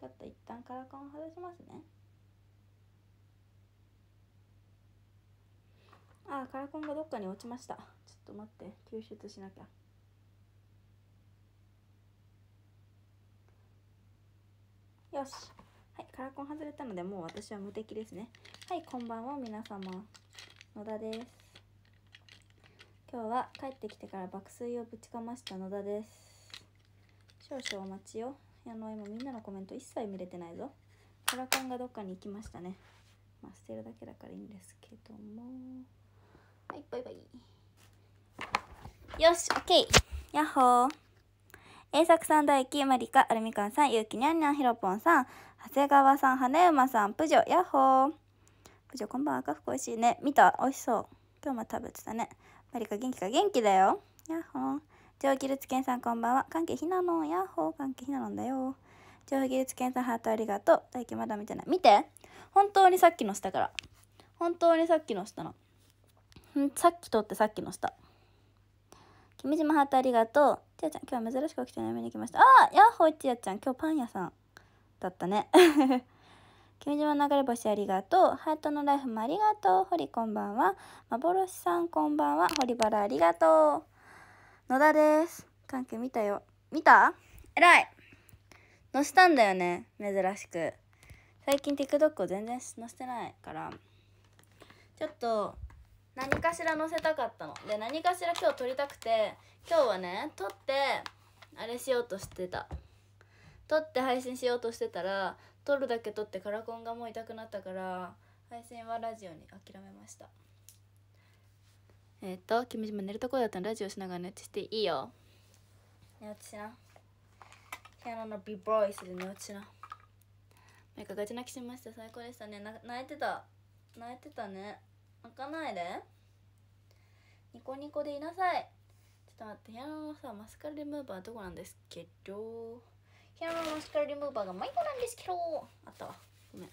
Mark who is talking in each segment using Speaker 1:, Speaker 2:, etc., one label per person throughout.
Speaker 1: ちょっと一旦カラコン外しますねああカラコンがどっかに落ちましたちょっと待って吸出しなきゃよしはいカラコン外れたのでもう私は無敵ですねはいこんばんは皆様野田です今日は帰ってきてから爆睡をぶちかました野田です少々お待ちよあの今みんなのコメント一切見れてないぞカラカンがどっかに行きましたねまあ捨てるだけだからいいんですけどもはいバイバイよし OK ヤッホー栄作さん、大輝、マリカ、アルミカンさん、ゆうきにゃんにゃん、ひろぽんさん、長谷川さん、花山さん、プジョ、ヤッホー。プジョ、こんばんは、カフコおいしいね。見た美味しそう。今日も食べてたね。マリカ、元気か元気だよ。ヤッホー。上技術研さんこんばんは。関係ひなのんやっほー。関係ひなのんだよ。上技け研さんハートありがとう。大輝まだ見てない。見て本当にさっきの下から。本当にさっきの下の。さっき撮ってさっきの下。君島ハートありがとう。ちやちゃん、今日は珍しく起きて飲みに来ました。ああやっほーちやちゃん、今日パン屋さんだったね。君島流れ星ありがとう。ハートのライフもありがとう。ホリこんばんは。幻さんこんばんは。ホリバラありがとう。野田です。関係見たよ。見たらい載せたんだよね、珍しく。最近 TikTok を全然載せてないから、ちょっと、何かしら載せたかったの。で、何かしら今日撮りたくて、今日はね、撮って、あれしようとしてた。撮って配信しようとしてたら、撮るだけ撮ってカラコンがもう痛くなったから、配信はラジオに諦めました。えっ、ー、と君島寝るとこだったらラジオしながら寝落ちしていいよ寝落ちしなピアノのビボイスで寝落ちしなメカガチ泣きしました最高でしたね泣いてた泣いてたね泣かないでニコニコでいなさいちょっと待ってピアノのさマスカラリムーバーはどこなんですけどピアノのマスカラリムーバーが迷子なんですけどあったわごめん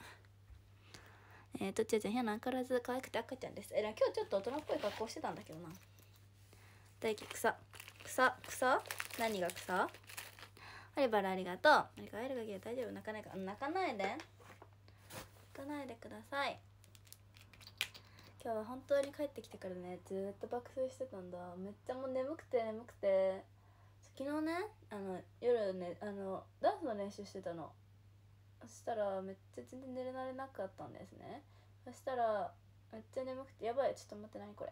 Speaker 1: えー、とちゃちゃん変な変わらず可愛くて赤ちゃんですえら今日ちょっと大人っぽい格好してたんだけどな大輝草草草何が草アリバラありがとう何かるかぎり大丈夫泣かないか泣かないで泣かないでください今日は本当に帰ってきてからねずっと爆睡してたんだめっちゃもう眠くて眠くて昨日ねあの夜ねあのダンスの練習してたのそしたらめっちゃ全然寝れられなかったんですねそしたらめっちゃ眠くてやばいちょっと待って何これ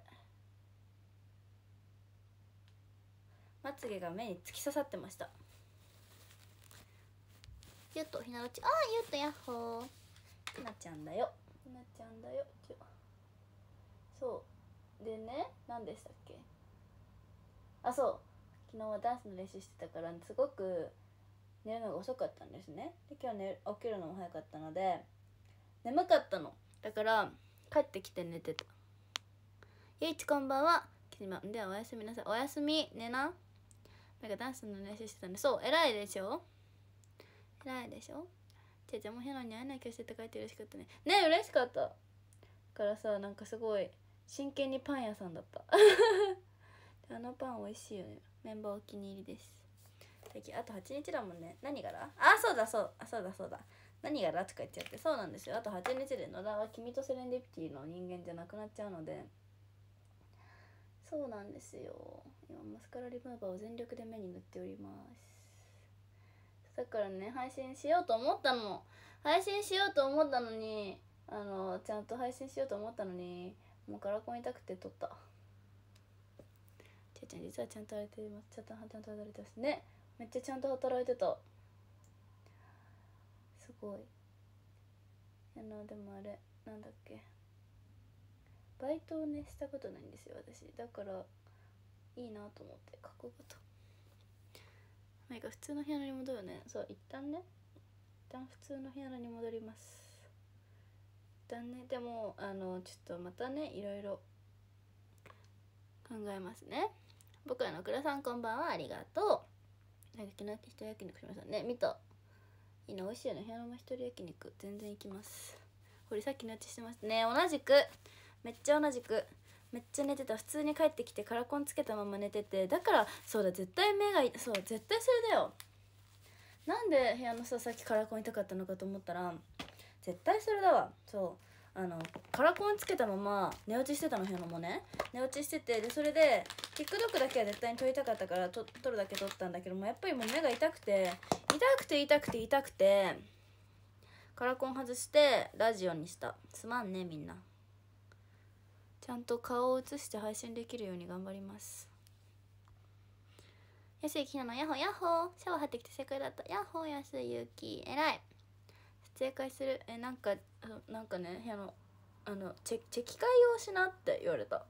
Speaker 1: まつげが目に突き刺さってましたゆっとひなどちあゆっとやっほーひなちゃんだよひなちゃんだよそうでね何でしたっけあそう昨日はダンスの練習してたからすごく寝るのが遅かったんですねで今日寝起きるのも早かったので眠かったのだから帰ってきて寝てた「ゆいちこんばんは」ではおやすみなさいおやすみ寝ななんかダンスの練習してたんでそう偉いでしょ偉いでしょちゃちゃもヘロに会えない教室って書いて嬉しかったねね嬉しかっただからさなんかすごい真剣にパン屋さんだった あのパン美味しいよねメンバーお気に入りです最近あと8日だもんね何柄あそうだそうあそうだそうだ何柄とか言っちゃってそうなんですよあと8日で野田は君とセレンディピティの人間じゃなくなっちゃうのでそうなんですよ今マスカラリムーバーを全力で目に塗っておりますだからね配信しようと思ったの配信しようと思ったのにあのちゃんと配信しようと思ったのにもうガラコン痛くて撮ったちゃちゃん実はちゃんと荒れてますちゃんとちゃんと荒れてますねめっちゃちゃんと働いてたすごいあのでもあれなんだっけバイトをねしたことないんですよ私だからいいなと思って過去ごとなんか普通の部屋に戻るねそう一旦ね一旦普通の部屋に戻ります一旦ねでもあのちょっとまたねいろいろ考えますね僕らの倉さんこんばんはありがとうなんか昨日一人焼肉しましたね見たいいな美味しいよね部屋の間一人焼肉全然行きます堀れさっきのうちしてますね同じくめっちゃ同じくめっちゃ寝てた普通に帰ってきてカラコンつけたまま寝ててだからそうだ絶対目がそう絶対それだよなんで部屋のささっきカラコン痛かったのかと思ったら絶対それだわそうあのカラコンつけたまま寝落ちしてたの部屋のもね寝落ちしててでそれで TikTok だけは絶対に撮りたかったからと撮るだけ撮ったんだけどもやっぱりもう目が痛くて痛くて痛くて痛くてカラコン外してラジオにしたすまんねみんなちゃんと顔を映して配信できるように頑張ります安井ひなのヤホーヤホーシャワー入ってきて正解だったヤホー安井ゆき偉い正解するえなんかなんかねあのあのチェチェキ会をしなって言われた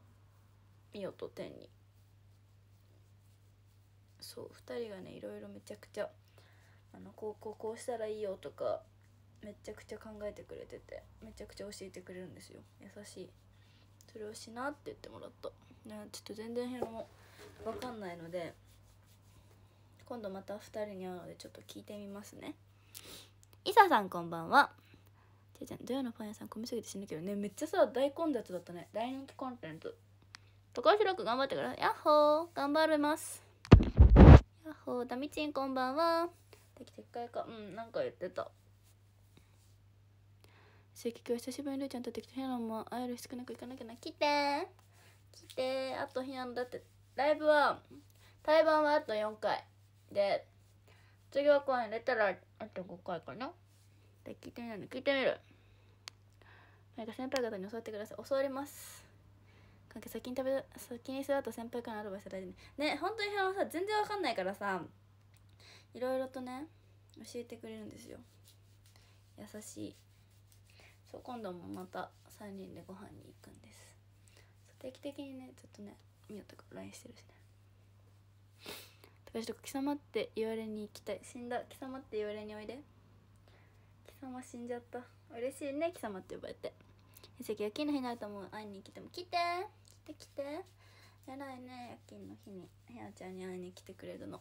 Speaker 1: ミよと天にそう2人がねいろいろめちゃくちゃあのこうこうこうしたらいいよとかめちゃくちゃ考えてくれててめちゃくちゃ教えてくれるんですよ優しいそれをしなって言ってもらったねちょっと全然部屋も分かんないので今度また2人に会うのでちょっと聞いてみますねいささんこんばんはちゃちゃん土曜のパン屋さん混みすぎて死ぬけどねめっちゃさ大混雑だったね大人気コンテンツ高橋ロくク頑張ってくださいやー頑張りますヤッホーダミチンこんばんはできて1かうんなんか言ってた正規今日久しぶりにルーちゃんとってきてヒアノも会える少なく行かなきゃな来て来てあとヒアノだってライブは対バンはあと4回で次は公演入たらあと5回かなで聞いてみるの聞いてみるなんか先輩方に教わってください教わります関係先に食べ先に座った先輩からのアドバイス大事ねね本当にあのさ全然わかんないからさいろいろとね教えてくれるんですよ優しいそう今度もまた3人でご飯に行くんです定期的にねちょっとねみよとか LINE してるしね私とか貴様って言われに行きたい死んだ貴様って言われにおいで貴様死んじゃった嬉しいね貴様って呼ばれて一石夜勤の日になるともう会いに来ても来て来て来て偉いね夜勤の日にひなちゃんに会いに来てくれるの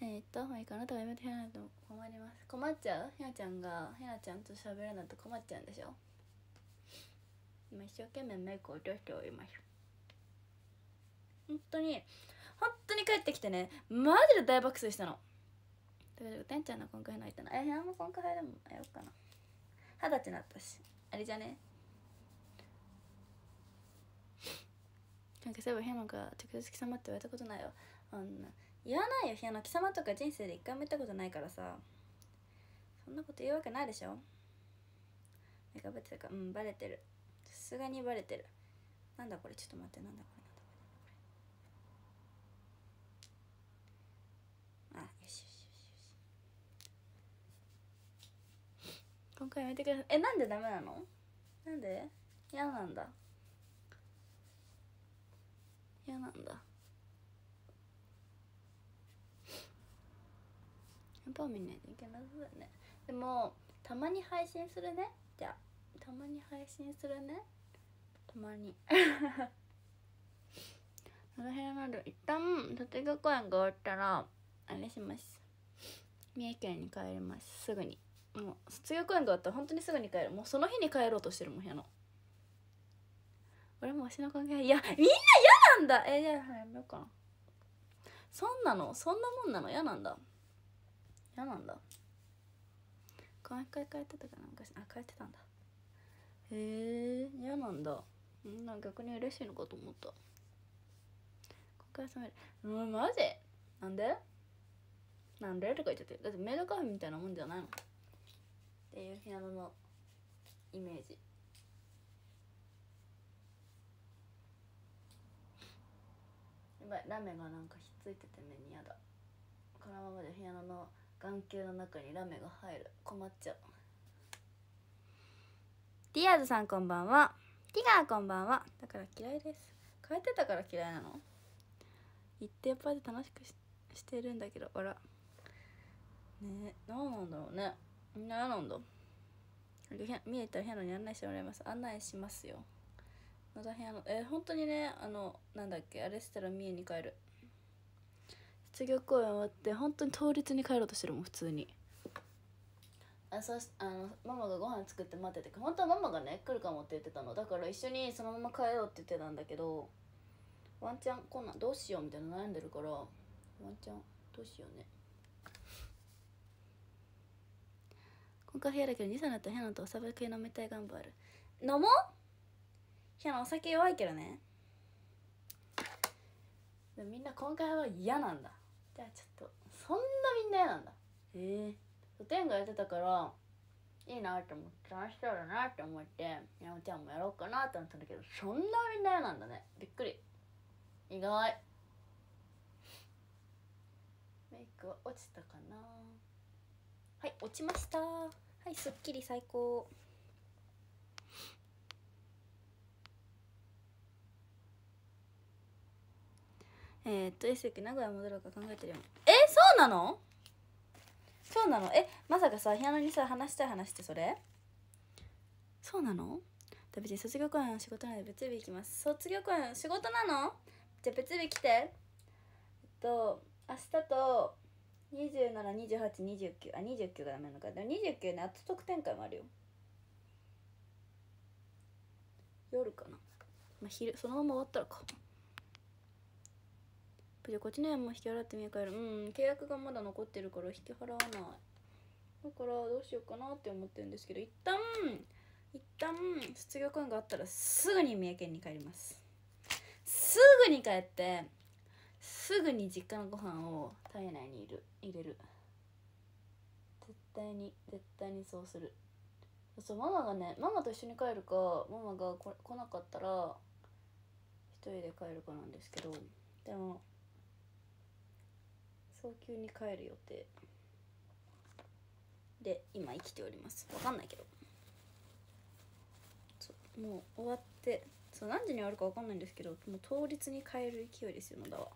Speaker 1: えー、っと、いいかなとはやめてひなと困ります困っちゃうひなちゃんがひなちゃんと喋らないと困っちゃうんでしょ今一生懸命メイク落としております本当に本当に帰ってきてねマジで大爆睡したのということでてんちゃんのコンカフ入ったのえ部屋もコン入るェでもやろうかな二十歳になったしあれじゃねなんかそういえば部屋なんか直接貴様って言われたことないよあんな言わないよ部屋の貴様とか人生で一回も言ったことないからさそんなこと言うわけないでしょなんかバレてるかうんバレてるさすがにバレてるなんだこれちょっと待ってなんだこれ参加やめてくださいえなんでダメなのなんで嫌なんだ嫌なんだやっぱ見ないといけなそうだねでもたまに配信するねじゃあたまに配信するねたまに なの辺まで一旦立川公園が終わったらあれします三重県に帰りますすぐにもう卒業公演が終わったら本当にすぐに帰るもうその日に帰ろうとしてるもん部屋の俺も推しの関係いやみんな嫌なんだえじゃあやめようかなそんなのそんなもんなの嫌なんだ嫌なんだこ一回帰ってたかなんかあ帰ってたんだへえ嫌なんだみん逆に嬉しいのかと思ったから冷めるうんマジなんでなんでとか言っちゃってだってメイドカフェみたいなもんじゃないのっていうピアノのイメージやばいラメがなんかひっついてて目にやだこのままでピアノの眼球の中にラメが入る困っちゃうティアーズさんこんばんはティガーこんばんはだから嫌いです変えてたから嫌いなのっ一定パーで楽しくしてるんだけどあらねえ何なんだろうね何なんだ見えたら部屋のに案内してもらいます案内しますよ野田部屋のえ本当にねあのなんだっけあれしたら三重に帰る卒業公演終わって本当に当日に帰ろうとしてるもん普通にあそあのママがご飯作って待ってて本当はママがね来るかもって言ってたのだから一緒にそのまま帰ろうって言ってたんだけどワンチャンこんなんどうしようみたいな悩んでるからワンチャンどうしようね今回部屋だけど2歳になったらヒャナとお酒系飲みたい願望ある飲もうヒャナお酒弱いけどねでみんな今回は嫌なんだじゃあちょっとそんなみんな嫌なんだへえー、天がやってたからいいなって思って楽しそうだなって思ってやおちゃんもやろうかなって思ったんだけどそんなみんな嫌なんだねびっくり意外メイクは落ちたかなはい落ちましたはいすっきり最高えー、っと S 駅名古屋戻ろうか考えてるよえそうなのそうなのえまさかさひアのにさ話したい話ってそれそうなのだ別に卒業公演は仕事なので別日行きます卒業公演仕事なのじゃあ別日来てえっと明日と272829あ29がダメなのかでも29ね圧得特典会もあるよ夜かな、まあ、昼そのまま終わったらかじゃこっちのも引き払ってみかうるうん契約がまだ残ってるから引き払わないだからどうしようかなって思ってるんですけど一旦一旦卒業公があったらすぐに三重県に帰りますすぐに帰ってすぐに実家のご飯を体内にいる入れる絶対に絶対にそうするそうママがねママと一緒に帰るかママがこ来なかったら一人で帰るかなんですけどでも早急に帰る予定で今生きております分かんないけどもう終わってそう何時に終わるか分かんないんですけどもう当日に帰る勢いですよまだは。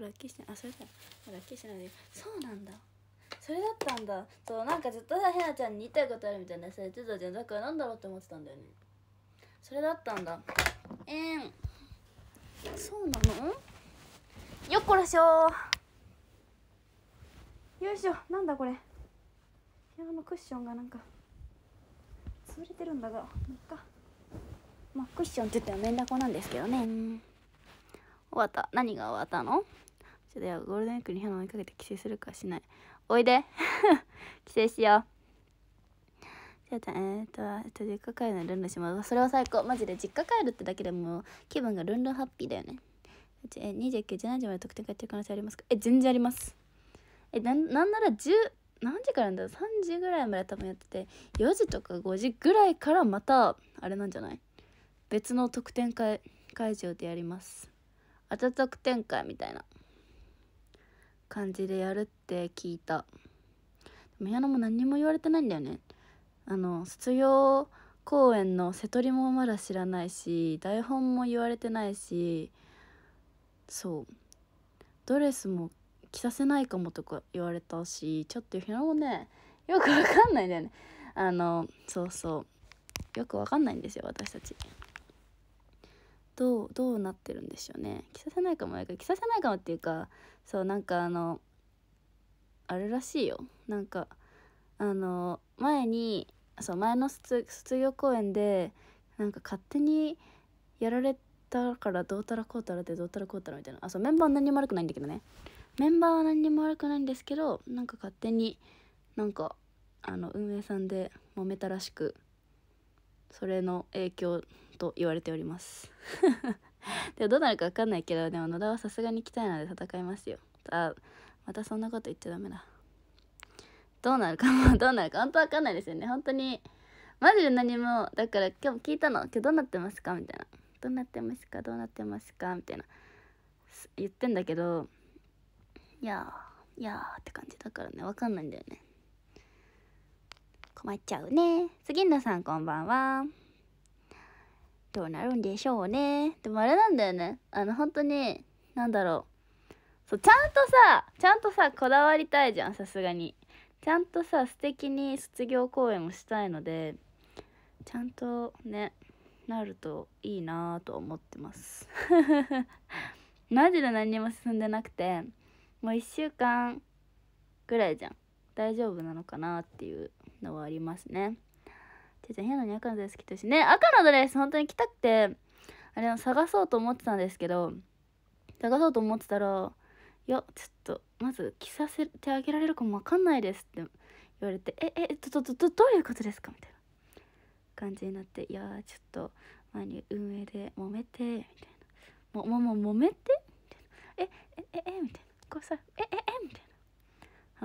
Speaker 1: ラッキーしてあそれだラッキーしてないそうなんだそれだったんだそうなんかずっとさヘアちゃんに言いたいことあるみたいなさ言ってたじゃんだからなんだろうって思ってたんだよねそれだったんだえー、そうなのよっこらしょよいしょなんだこれピアノのクッションがなんか潰れてるんだがまっまあクッションって言っても連絡なんですけどね終わった何が終わったのちょっとゴールデンウィークに花追いかけて帰省するかしないおいで 帰省しようじゃあえっ、とえっと実家帰るのルンルンしますそれは最高マジで実家帰るってだけでも気分がルンルンハッピーだよねえ二え29時何時まで得点がやってる可能性ありますかえ全然ありますえなんなんなら10何時からだろう3時ぐらいまで多分やってて4時とか5時ぐらいからまたあれなんじゃない別の特典会会場でやりますあと特典会みたいな感じでやるって聞いたでも矢野も何も言われてないんだよねあの卒業公演の瀬戸りもまだ知らないし台本も言われてないしそうドレスも着させないかもとか言われたしちょっと平野もねよくわかんないんだよねあのそうそうよくわかんないんですよ私たち。どうどうなってるんでしょうね着させないかもやけど着させないかもっていうかそうなんかあのあれらしいよなんかあの前にそう前の卒業公演でなんか勝手にやられたからどうたらこうたらでどうたらこうたらみたいなあそうメンバーは何にも悪くないんだけどねメンバーは何にも悪くないんですけどなんか勝手になんかあの運営さんで揉めたらしくそれの影響と言われております でもどうなるか分かんないけどでも野田はさすがに来たいので戦いますよあまたそんなこと言っちゃダメだどうなるかも どうなるか本当分かんないですよね本当にマジで何もだから今日聞いたの今日どうなってますかみたいなどうなってますかどうなってますかみたいな言ってんだけどいやーいやーって感じだからね分かんないんだよね困っちゃうね杉野さんこんばんはとはなるんでしょうね。でもあれなんだよね。あの、本当に、なんだろう。そう、ちゃんとさ、ちゃんとさ、こだわりたいじゃん、さすがに。ちゃんとさ、素敵に卒業公演もしたいので、ちゃんとね、なるといいなぁと思ってます。マジで何にも進んでなくて、もう1週間ぐらいじゃん。大丈夫なのかなっていうのはありますね。てちゃ部屋のに赤のドレス着てるしね、赤のドレス本当に着たくて、あれを探そうと思ってたんですけど、探そうと思ってたら、いや、ちょっと、まず着させてあげられるかもわかんないですって言われて、え、え、ど、ど、ど、どういうことですかみたいな感じになって、いやちょっと、前に運営で揉めて、みたいな。も、も、も、揉めてみたいな。え、え、え、え、みたいな。こうさ、え、え、え、みたいな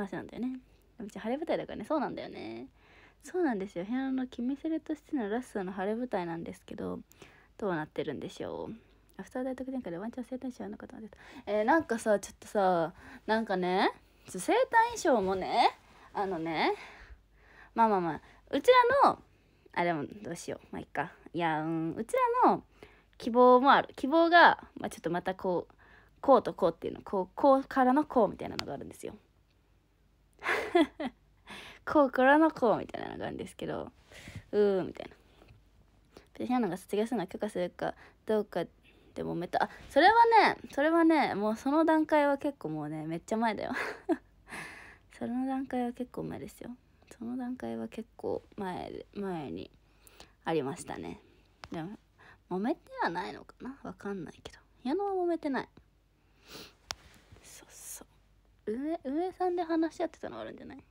Speaker 1: 話なんだよね。うち晴れ舞台だからね、そうなんだよね。そうなんですよ部屋の決めセレとしてのラストの晴れ舞台なんですけどどうなってるんでしょうアフター大特典会でワンチャン生誕衣装の方が出たえー、なんかさちょっとさなんかね生誕衣装もねあのねまあまあまあうちらのあでもどうしようまあいっかいやうんうちらの希望もある希望が、まあ、ちょっとまたこうこうとこうっていうのこうこうからのこうみたいなのがあるんですよ。こうらのうみたいなのがあるんですけど、うーみたいな。私はなんが卒業するのは許可するかどうかでもめた。あ、それはね、それはね、もうその段階は結構もうね、めっちゃ前だよ その段階は結構前ですよ。その段階は結構前、前にありましたね。でも、揉めてはないのかなわかんないけど。矢野は揉めてない。そうそう。上、上さんで話し合ってたのあるんじゃない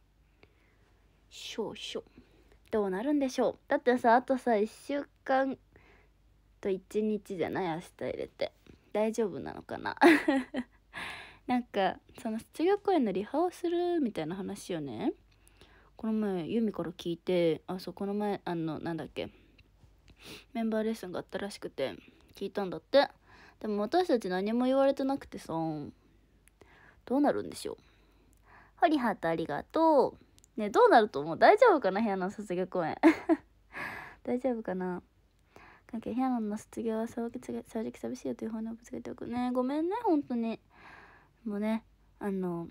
Speaker 1: 少々どうなるんでしょうだってさあとさ1週間と1日じゃない明日入れて大丈夫なのかな なんかその卒業公演のリハをするみたいな話をねこの前ユミから聞いてあそうこの前あのなんだっけメンバーレッスンがあったらしくて聞いたんだってでも私たち何も言われてなくてさどうなるんでしょうホリハートありがとうねどうなると思う大丈夫かな部屋の卒業公演 大丈夫かな関係部屋の卒業は正直寂しいよという本音をぶつけておくねごめんね本当にもうねあの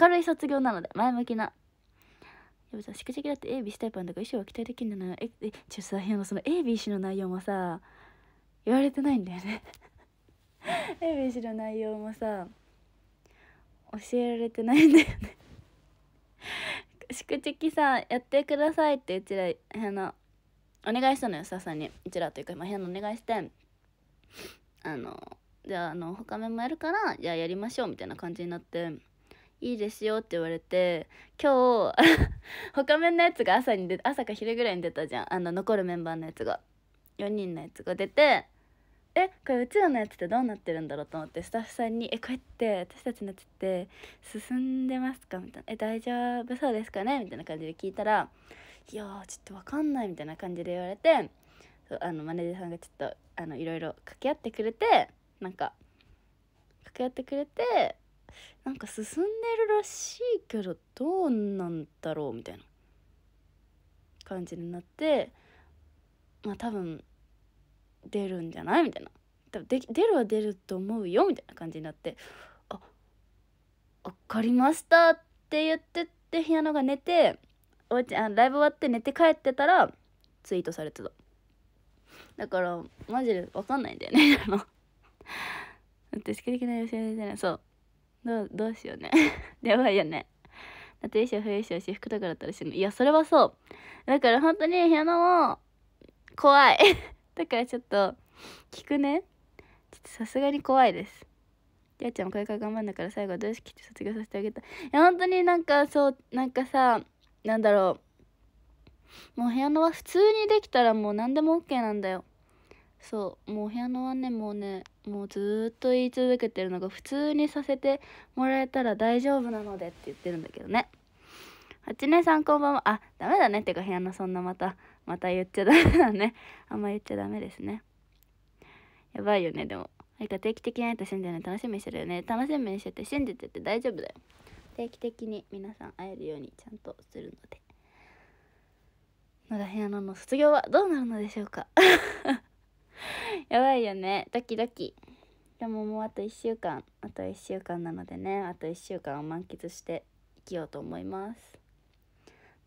Speaker 1: 明るい卒業なので前向きなやっぱさ、しくじきだって ABC タイプなんだから衣装は期待できるんだな。え、え、ちょさ、部屋のその ABC の内容もさ、言われてないんだよね ABC の内容もさ、教えられてないんだよね宿直さんやってくださいってうちらあのお願いしたのよささにうちらというか今部屋のお願いしてあのじゃああの他面もやるからじゃあやりましょうみたいな感じになっていいですよって言われて今日他面のやつが朝に出朝か昼ぐらいに出たじゃんあの残るメンバーのやつが4人のやつが出てえこれうちらのやつってどうなってるんだろうと思ってスタッフさんに「えこれって私たちのやつって進んでますか?」みたいな「え大丈夫そうですかね?」みたいな感じで聞いたら「いやちょっとわかんない」みたいな感じで言われてあのマネージャーさんがちょっとあのいろいろ掛け合ってくれてなんか掛け合ってくれてなんか進んでるらしいけどどうなんだろうみたいな感じになってまあ多分出るんじゃないみたいな多分で出るは出ると思うよみたいな感じになって「あ分かりました」って言ってってピアノが寝ておちあライブ終わって寝て帰ってたらツイートされてただからマジで分かんないんだよね あの私好きできないよしねじゃないそうどうどうしようね やばいよねだって衣装冬衣装私服とかだったらしいのいやそれはそうだから本当にピアノも怖いだからちょっと聞くねちょっとさすがに怖いですやっちゃんもこれから頑張るんだから最後はどうしきって卒業させてあげたいや本当になんかそうなんかさなんだろうもう部屋のは普通にできたらもう何でも OK なんだよそうもう部屋のはねもうねもうずっと言い続けてるのが普通にさせてもらえたら大丈夫なのでって言ってるんだけどね8年さんこんばんはあダメだねてか部屋のそんなまたまた言っちゃダメだね。あんま言っちゃダメですね。やばいよね、でも。なんか定期的に会えた信者の楽しみにしてるよね。楽しみにしてて信じてて大丈夫だよ。定期的に皆さん会えるようにちゃんとするので。野田部屋のの卒業はどうなるのでしょうか やばいよね。ドキドキ。でももうあと1週間、あと1週間なのでね、あと1週間を満喫して生きようと思います。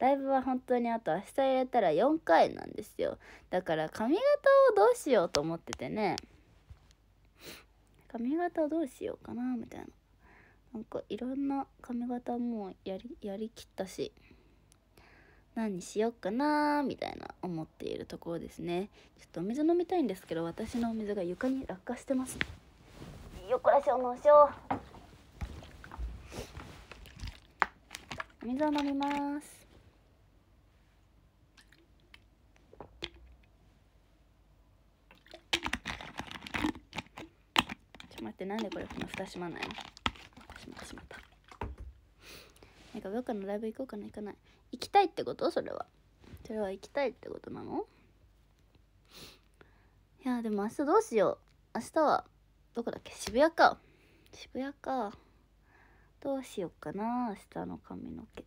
Speaker 1: ライブは本当にあと明日入れたら4回なんですよだから髪型をどうしようと思っててね髪型どうしようかなみたいななんかいろんな髪型もやりやりきったし何しようかなーみたいな思っているところですねちょっとお水飲みたいんですけど私のお水が床に落下してますよこらしょのしょお水を飲みますってなんでこれこの蓋閉まんないの閉まったしまったなんかウォのライブ行こうかな行かない行きたいってことそれはそれは行きたいってことなのいやでも明日どうしよう明日はどこだっけ渋谷か渋谷かどうしようかな明日の髪の毛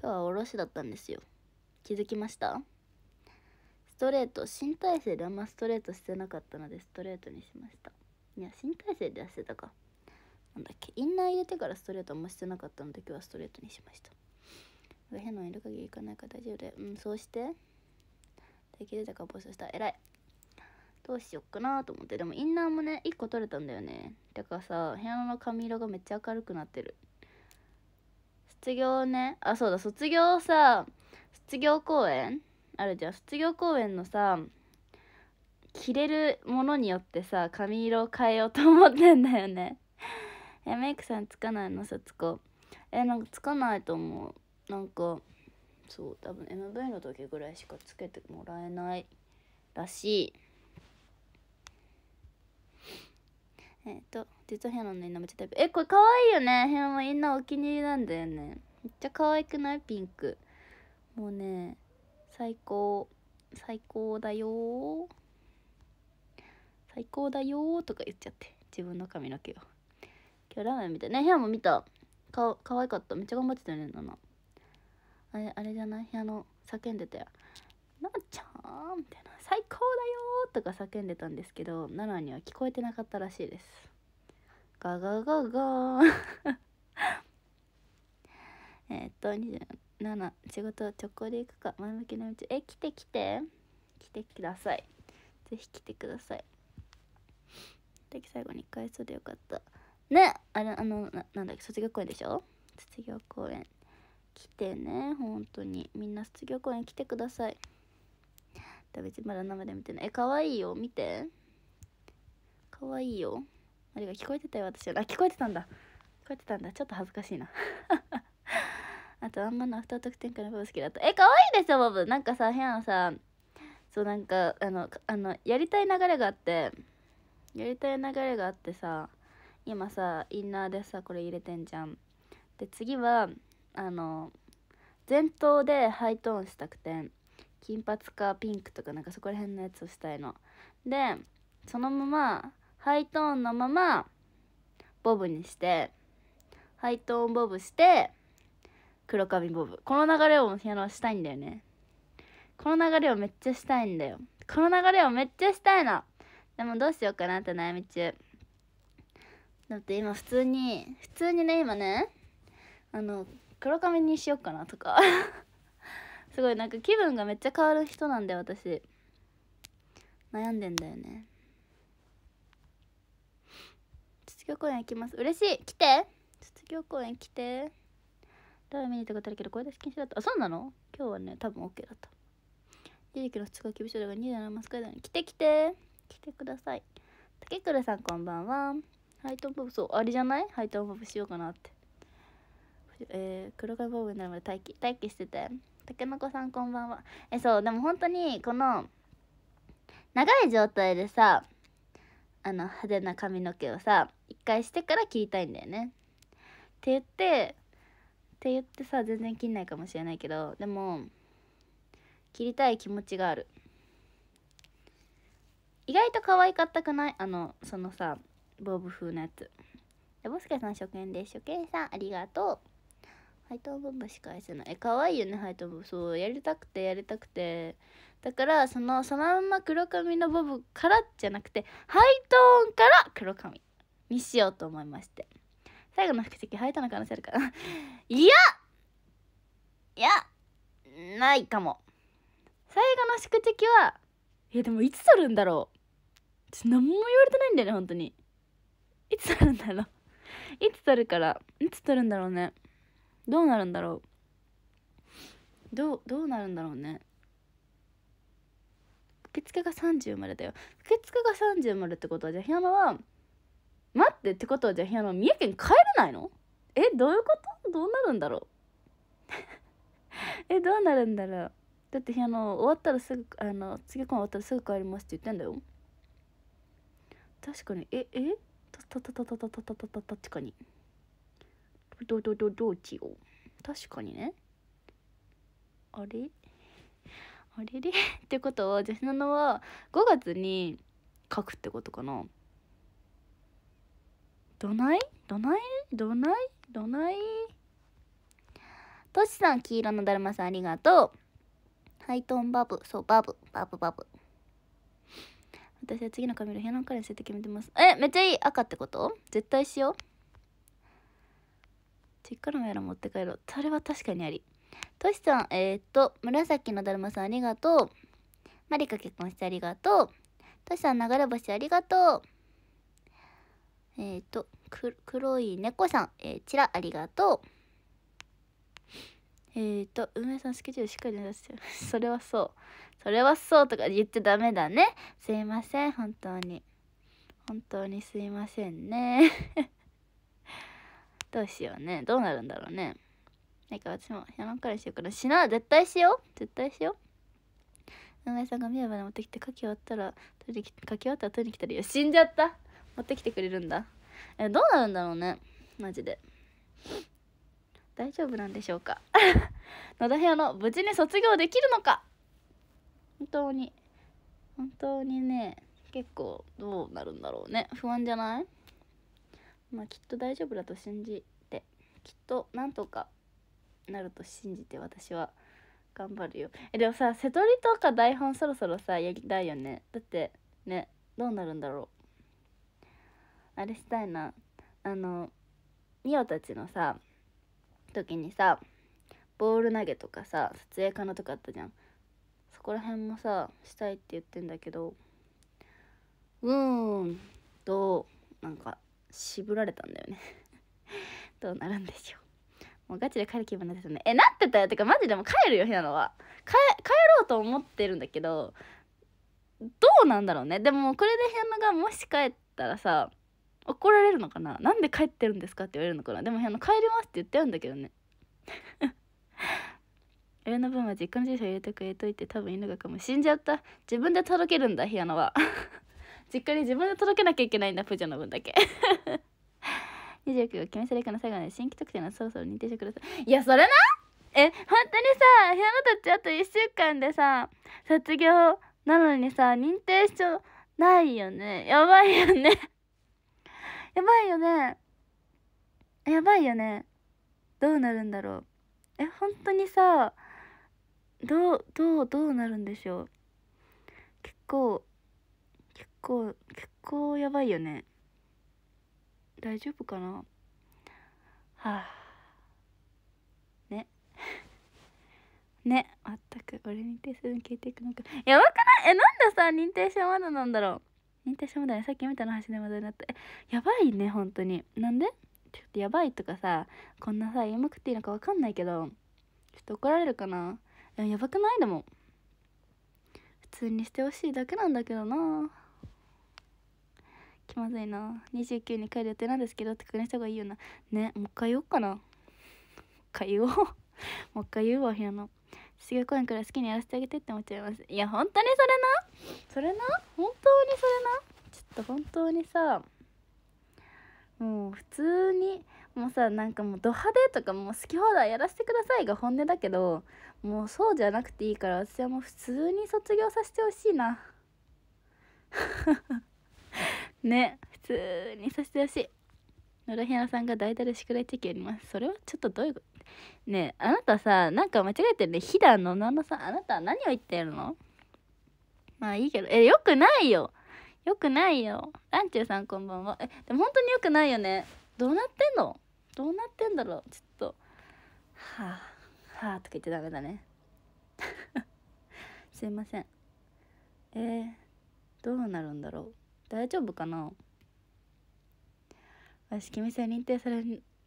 Speaker 1: 今日はおろしだったんですよ気づきましたストレート新体制であんまストレートしてなかったのでストレートにしましたいや新体制で痩せたかなんだっけインナー入れてからストレートあんましてなかったので今日はストレートにしました変なのいる限りいかないか大丈夫でうんそうしてできるだから募集した偉いどうしよっかなと思ってでもインナーもね1個取れたんだよねだからさ部屋の髪色がめっちゃ明るくなってる卒業ねあそうだ卒業さ卒業公演あるじゃん卒業公演のさ着れるものによってさ髪色を変えようと思ってんだよね えメイクさんつかないのさつこえなんかつかないと思うなんかそう多分 MV の時ぐらいしかつけてもらえないらしいえっ、と実はヘアのねンナめっちゃタイプえこれ可愛いよねヘアもみんなお気に入りなんだよねめっちゃ可愛くないピンクもうね最高最高だよ最高だよとか言っちゃって自分の髪の毛を今日ラーメン見たね部屋も見たかかわいかっためっちゃ頑張ってたよねななあれあれじゃない部屋の叫んでたよ「なっちゃん」みたいな「最高だよ」とか叫んでたんですけどナナには聞こえてなかったらしいですガガガガー えっと27仕事直行で行くか前向きな道え来て来て来てくださいぜひ来てくださいだけ最後に返そうでよかったねあれあのななんだっけ卒業公演でしょ卒業公演来てね本当にみんな卒業公演来てください別にまだ生で見てないえ可愛いよ見て可愛いよあれが聞こえてたよ私はあ聞こえてたんだ聞こえてたんだちょっと恥ずかしいな あとあんまのアフター特典開の部好きだったえ可愛いでしょボブなんかさ部屋のさそうなんかあのあのやりたい流れがあってやりたい流れがあってさ今さインナーでさこれ入れてんじゃんで次はあの前頭でハイトーンしたくて金髪かピンクとかなんかそこら辺のやつをしたいのでそのままハイトーンのままボブにしてハイトーンボブして黒髪ボブこの流れをピアノしたいんだよねこの流れをめっちゃしたいんだよこの流れをめっちゃしたいのでもどうしようかなって悩み中。だって今普通に、普通にね、今ね、あの、黒髪にしようかなとか すごいなんか気分がめっちゃ変わる人なんで私。悩んでんだよね。卒業公演行きます。嬉しい来て卒業公演来て。ラ見に行ったことあるけど、これで禁止だった。あ、そうなの今日はね、多分 OK だった。リリキの2日厳しいだから27マスカイダに来て来て来てください竹倉さんこんばんはハイトンボブそうあれじゃないハイトンボブしようかなってえー、黒髪ボブになるまで待機待機しててたけのこさんこんばんはえそうでも本当にこの長い状態でさあの派手な髪の毛をさ一回してから切りたいんだよねって言ってって言ってさ全然切んないかもしれないけどでも切りたい気持ちがある意外と可愛かったくないあのそのさボブ風のやつボスケさん初見です初見さんありがとう配当部ブしか愛せないえ可愛いよね配当ブそうやりたくてやりたくてだからそのそのまま黒髪のボブからじゃなくてハイトーンから黒髪にしようと思いまして最後の宿敵、ハイトーンの可能性あるかな いやいやないかも最後の宿敵はいやでもいつ取るんだろう私何も言われてないんだよね本当にいつ取るんだろういつ取るからいつ取るんだろうねどうなるんだろうどうどうなるんだろうね受付が30までだよ受付が30までってことはじゃあ日山は待ってってことはじゃあ日山三重県帰れないのえどういうことどうなるんだろう えどうなるんだろうだってあの終わったらすぐあの次コン終わったらすぐ帰りますって言ったんだよ確かにええたたたたたたたたたた確かにどどどどうちよ確かにねあれあれれってことは女子ナナは5月に書くってことかなどないどないどないどないとしさん黄色のだるまさんありがとうハイトーンバブ。そう、バブ。バブバブ。私は次の髪の毛のカレーセって決めてます。え、めっちゃいい赤ってこと絶対しよう。実家のやら持って帰ろう。それは確かにあり。としさん、えー、っと、紫のだるまさんありがとう。マリカ結婚してありがとう。としさん、流れ星ありがとう。えー、っと、黒い猫さん、えー、チラありがとう。えっ、ー、と、梅さんスケジュールしっかり出して それはそう。それはそうとか言っちゃダメだね。すいません、本当に。本当にすいませんね。どうしようね。どうなるんだろうね。なんか私もやんからしようかな。しな、絶対しよう。絶対しよう。梅さんが宮原持ってきて、書き終わったら、取りに書き終わったら取りに来たらいいよ。死んじゃった。持ってきてくれるんだ。え、どうなるんだろうね。マジで。大丈夫なんでしょうか 野田部屋の無事に卒業できるのか本当に本当にね結構どうなるんだろうね不安じゃないまあきっと大丈夫だと信じてきっとなんとかなると信じて私は頑張るよえでもさ瀬戸りとか台本そろそろさやりたいよねだってねどうなるんだろうあれしたいなあのミオたちのさ時にさボール投げとかさ撮影可能とかあったじゃんそこら辺もさしたいって言ってんだけどうーんとなんか渋られたんだよね どうなるんでしょうもうガチで帰る気分なんですよねえなってたよてかマジでも帰るよ平野は帰ろうと思ってるんだけどどうなんだろうねでもこれで平野がもし帰ったらさ怒られるのかななんで帰ってるんですかって言われるのかなでもあの帰りますって言っるんだけどね上 の分は実家の住所入れてくれといて多分犬がかも死んじゃった自分で届けるんだヒアノは 実家に自分で届けなきゃいけないんだプジョの分だけ29が決めされかの最後まで新規特典のそろそろ認定してくださいいやそれなえ本当にさヒアノたちあと1週間でさ卒業なのにさ認定しちゃないよねやばいよねやばいよねやばいよねどうなるんだろうえ本当にさどうどうどうなるんでしょう結構結構結構やばいよね大丈夫かなはあね ねまったく俺認定するの聞いていくのかやばくないえなんでさ認定証まだなんだろう認定証だねさっき見たの橋でまだになったやばいね本当になんでちょっとやばいとかさこんなさ言いまくっていいのか分かんないけどちょっと怒られるかなでやばくないでも普通にしてほしいだけなんだけどな気まずいな29に帰る予定なんですけどって確認した方がいいよなねもう一回言おうかなもう一回言おう もう一回言うわ部屋の修学園からい好きにやらせてあげてって思っちゃいますいや本当にそれなそれな本当にそれなちょっと本当にさもう普通にもうさなんかもうド派手とかもう好き放題やらせてくださいが本音だけどもうそうじゃなくていいから私はもう普通に卒業させてほしいな ね普通にさせてほしい野良平さんが大体で宿題チェキやりますそれはちょっとどういうことねえあなたさなんか間違えてるね飛騨ののさんあなた何を言ってるのまあいいけどえよくないよよくないよランチューさんこんばんはえでも本当によくないよねどうなってんのどうなってんだろうちょっとはあはあとか言ってダメだね すいませんえー、どうなるんだろう大丈夫かな私君さん認定され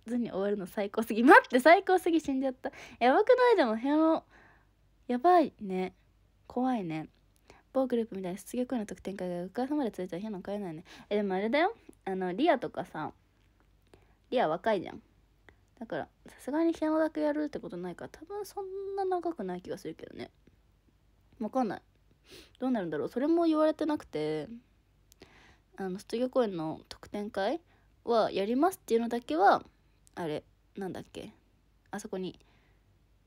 Speaker 1: ずに終わるの最高すぎ待って最高すぎ死んじゃったやばくないでも部屋のやばいね怖いね某グループみたいな出業の特典会がお母までついたら部屋の帰えないねえでもあれだよあのリアとかさリア若いじゃんだからさすがに部屋ノだけやるってことないから多分そんな長くない気がするけどねわかんないどうなるんだろうそれも言われてなくてあの出業公演の特典会はやりますっていうのだけはあれなんだっけあそこに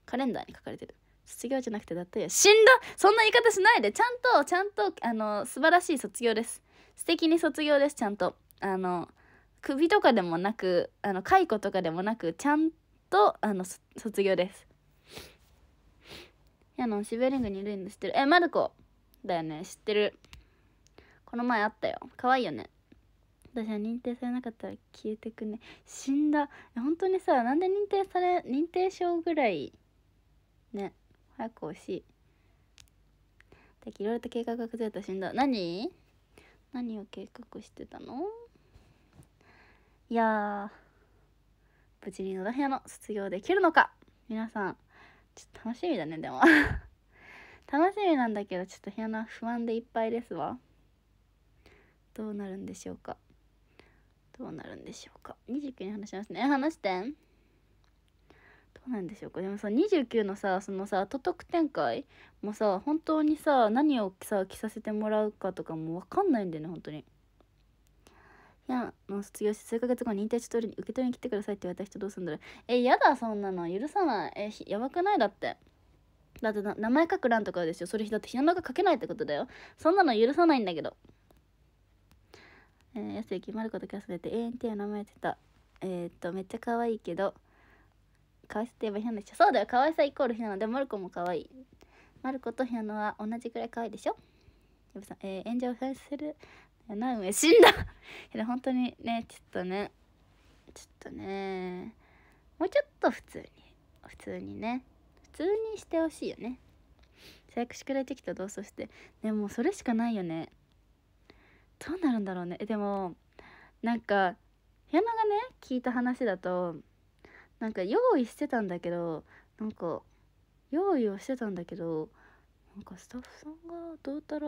Speaker 1: カレンダーに書かれてる卒業じゃなくてだったよ死んだそんな言い方しないでちゃんとちゃんとあの素晴らしい卒業です素敵に卒業ですちゃんとあの首とかでもなくあの解雇とかでもなくちゃんとあの卒業ですやのシベリングにいるんで知ってるえマルコだよね知ってるこの前あったよ可愛いよね私は認定されなかったら消えてくね死んだ本当にさなんで認定され認定証ぐらいね早く欲しいだいろいろと計画が崩れた死んだ何何を計画してたのいや無事に野田部屋の卒業できるのか皆さんちょっと楽しみだねでも 楽しみなんだけどちょっと部屋の不安でいっぱいですわどうなるんでしょうかどうなるんでしょうか29に話しますね話してんどうなんでしょうかでもさ29のさそのさ都得展開もさ本当にさ何をさ着させてもらうかとかも分かんないんだよね本当に。いや、もう卒業して数ヶ月後に定して取り受け取りに来てくださいって言われた人どうすんだろう。え、嫌だ、そんなの。許さない。え、やばくないだって。だって名前書く欄とかでしょそれだって日の中書けないってことだよ。そんなの許さないんだけど。えー、ゆきまる子とキャスでて永遠っていう名前てたえー、っとめっちゃ可愛いけど可愛さていえばひなのでしょそうだよ可愛さイコールひなのでまる子も可愛いまる子とひなのは同じくらい可愛いでしょやさえー、炎上さするやなうえ、死んだ いや本当にねちょっとねちょっとねもうちょっと普通に普通にね普通にしてほしいよね最悪宿題できた同窓してでもそれしかないよねどうなるんだろうねでもなんか矢野がね聞いた話だとなんか用意してたんだけどなんか用意をしてたんだけどなんかスタッフさんがどうたら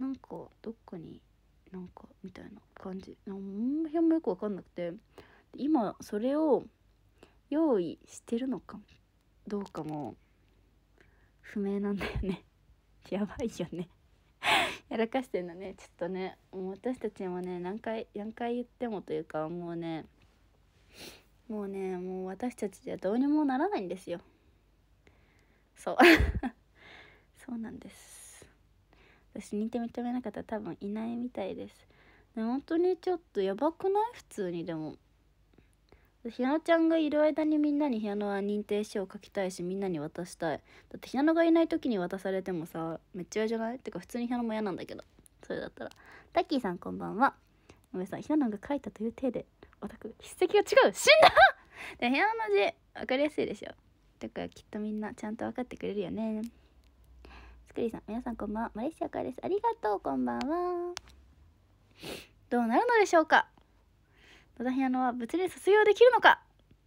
Speaker 1: なんかどっかになんかみたいな感じなんもよく分かんなくて今それを用意してるのかどうかも不明なんだよね やばいよねやらかしてんのねちょっとねもう私たちもね何回何回言ってもというかもうねもうねもう私たちじゃどうにもならないんですよそう そうなんです私認定認めなかったら多分いないみたいですで本当にちょっとやばくない普通にでもひなのちゃんがいる間にみんなにひなのは認定書を書きたいしみんなに渡したいだってひなのがいない時に渡されてもさめっちゃ嫌じゃないってか普通にひなのも嫌なんだけどそれだったらタッキーさんこんばんはごめんなさいひなのが書いたという体でオタク筆跡が違う死んだ で部屋の字分かりやすいでしょだからきっとみんなちゃんと分かってくれるよねスクリーさん皆さんこんばんはマレーシアからですありがとうこんばんはどうなるのでしょうか野田平野は物理卒業できるのか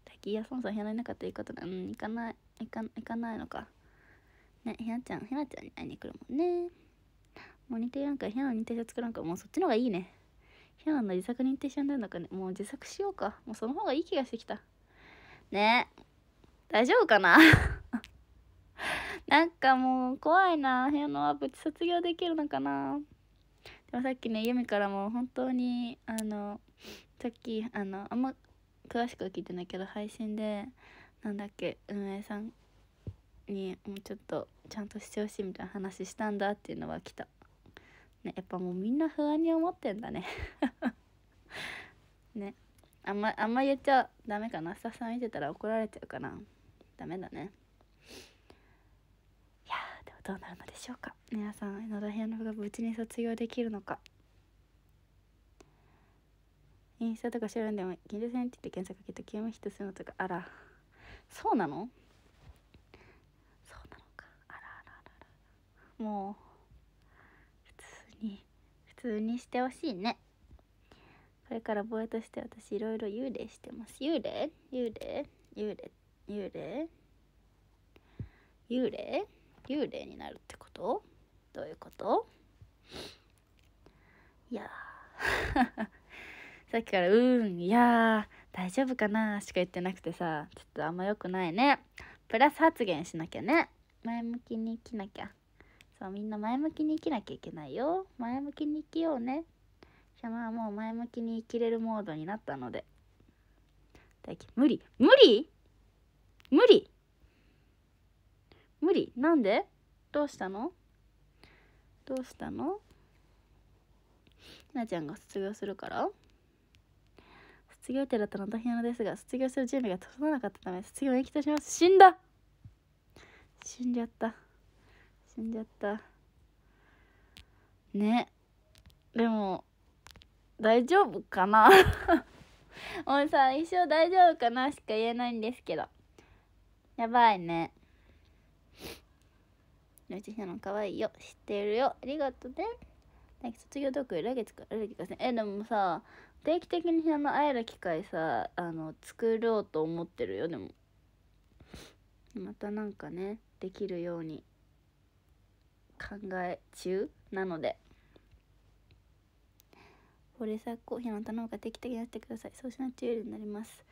Speaker 1: 滝やそもそも平のいなかった言いとでうん行かない行か行かないのかねひなちゃんひなちゃんに会いに来るもんねもう認定なんかひなの認定証作らんかもうそっちの方がいいねひなの自作認定者になるのかねもう自作しようかもうその方がいい気がしてきたね大丈夫かな なんかもう怖いな部屋のは無事卒業できるのかなでもさっきねユミからも本当にあのさっきあのあんま詳しくは聞いてないけど配信でなんだっけ運営さんにもうちょっとちゃんとしてほしいみたいな話したんだっていうのは来た、ね、やっぱもうみんな不安に思ってんだね ねあんまあんま言っちゃダメかなスタッフさん見てたら怒られちゃうかなダメだねいやでもどうなるのでしょうか皆さん野田部屋の部が無事に卒業できるのかインスタとか調べんでもギル線って言って検索かけて急ムヒットするのとかあらそうなのそうなのかあらあらあらあらもう普通に普通にしてほしいねこれからぼやとして私いろいろ幽霊してます幽霊幽霊幽霊幽霊幽霊幽霊になるってことどういうこといやー さっきから「うーんいやー大丈夫かな」しか言ってなくてさちょっとあんま良くないねプラス発言しなきゃね前向きに生きなきゃそうみんな前向きに生きなきゃいけないよ前向きに生きようねシャマはもう前向きに生きれるモードになったので無理無理無理無理なんでどうしたのどうしたのひなちゃんが卒業するから卒業予定だったのとピアノですが卒業する準備が整わなかったため卒業延期とします死んだ死んじゃった死んじゃったねでも大丈夫かな お俺さん一生大丈夫かなしか言えないんですけどやばいねちひ園のかわいいよ知ってるよありがとうね卒業トーク来月から来月かねえでもさ定期的にあの会える機会さあの作ろうと思ってるよでもまたなんかねできるように考え中なので堀さコーヒーの頼むか定期的にやってくださいそうしないと有利になります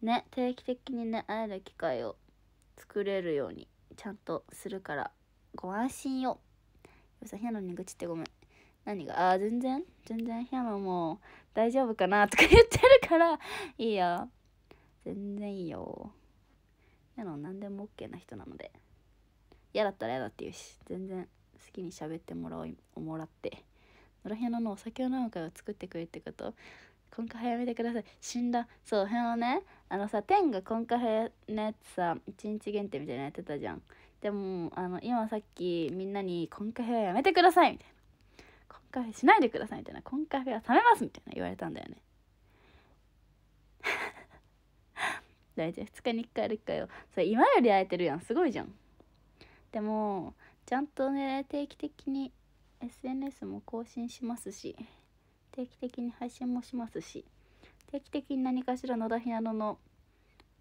Speaker 1: ね定期的にね会える機会を作れるようにちゃんとするからご安心をよさひなのに愚痴ってごめん何が、あ、全然全然、ヒャノも大丈夫かなとか言ってるから、いいよ。全然いいよ。ヒャノ何でも OK な人なので。嫌だったら嫌だって言うし、全然好きに喋ってもらおもらって。野良ヒャノのお酒を飲む会を作ってくれってこと。コンカやめてください。死んだ。そう、ヒャノね、あのさ、天がコンカフのやつさ、1日限定みたいなのやってたじゃん。でも、あの、今さっきみんなにコンカはやめてくださいみたいな。しないでくださいみたいなコンカフェは冷めますみたいな言われたんだよね 大体2日に1回あるかよ、をそれ今より会えてるやんすごいじゃんでもちゃんとね定期的に SNS も更新しますし定期的に配信もしますし定期的に何かしら野田ひなのの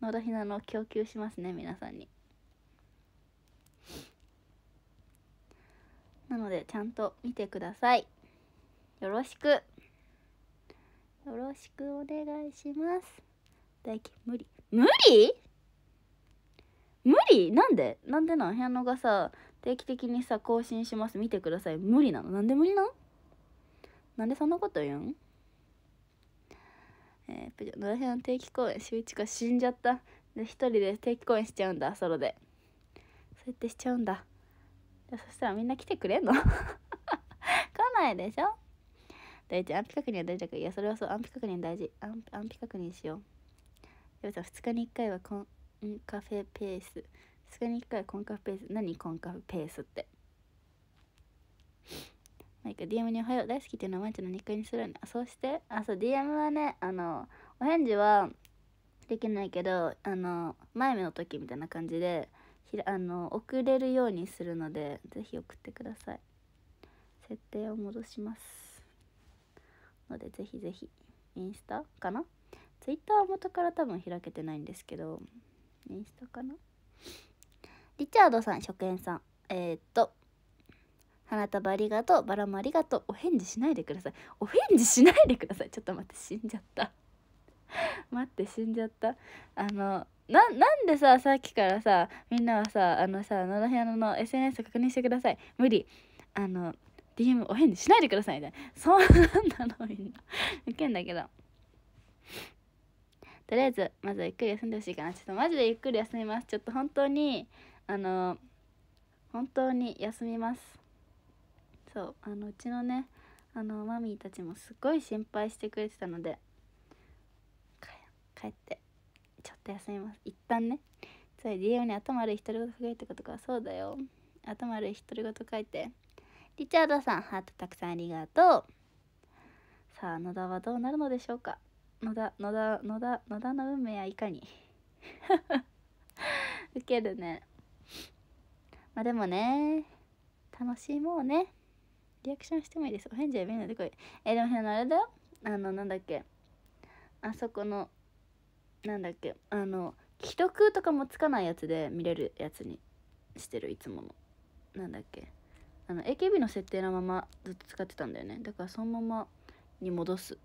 Speaker 1: 野田ひなの供給しますね皆さんになのでちゃんと見てくださいよろしくよろしくお願いします大輝無理無理無理なんでなんでなん部屋のがさ定期的にさ更新します見てください無理なのなんで無理なのなんでそんなこと言うんえー、プジョ野田の定期公演週1か死んじゃったで一人で定期公演しちゃうんだソロでそうやってしちゃうんだそしたらみんな来てくれんの 来ないでしょ大事安否確認は大事だからいやそれはそう安否確認大事安安否確認しようやべさ2日に1回はコンカフェペース2日に1回はコンカフェペース何コンカフェペースってマイか DM に「おはよう大好き」っていうのはマンんの日課にするんだそうしてあそう DM はねあのお返事はできないけどあの前の時みたいな感じでひらあの送れるようにするのでぜひ送ってください設定を戻しますのでぜひぜひインスタかなツイッターは元から多分開けてないんですけどインスタかなリチャードさん初見さんえー、っと花束ありがとうバラもありがとうお返事しないでくださいお返事しないでくださいちょっと待って死んじゃった 待って死んじゃったあのななんでささっきからさみんなはさあのさ野田部屋の SNS 確認してください無理あの DM お返事しないでくださいみたいなそうなんだろうみんな受けんだけどとりあえずまずはゆっくり休んでほしいかなちょっとマジでゆっくり休みますちょっと本当にあの本当に休みますそうあのうちのねあのマミーたちもすごい心配してくれてたので帰ってちょっと休みます一旦ねそう DM に頭悪い独り言書いてことかそうだよ頭悪い独り言書いてリチャードさん、ハートたくさんありがとう。さあ、野田はどうなるのでしょうか野田、野田、野田、野田の運命はいかにウケ るね。まあでもね、楽しいもうね。リアクションしてもいいです。お返事やめないでこい。えでもあれだよ。あの、なんだっけ。あそこの、なんだっけ。あの、既読とかもつかないやつで見れるやつにしてる、いつもの。なんだっけ。あの AKB の設定のままずっと使ってたんだよねだからそのままに戻す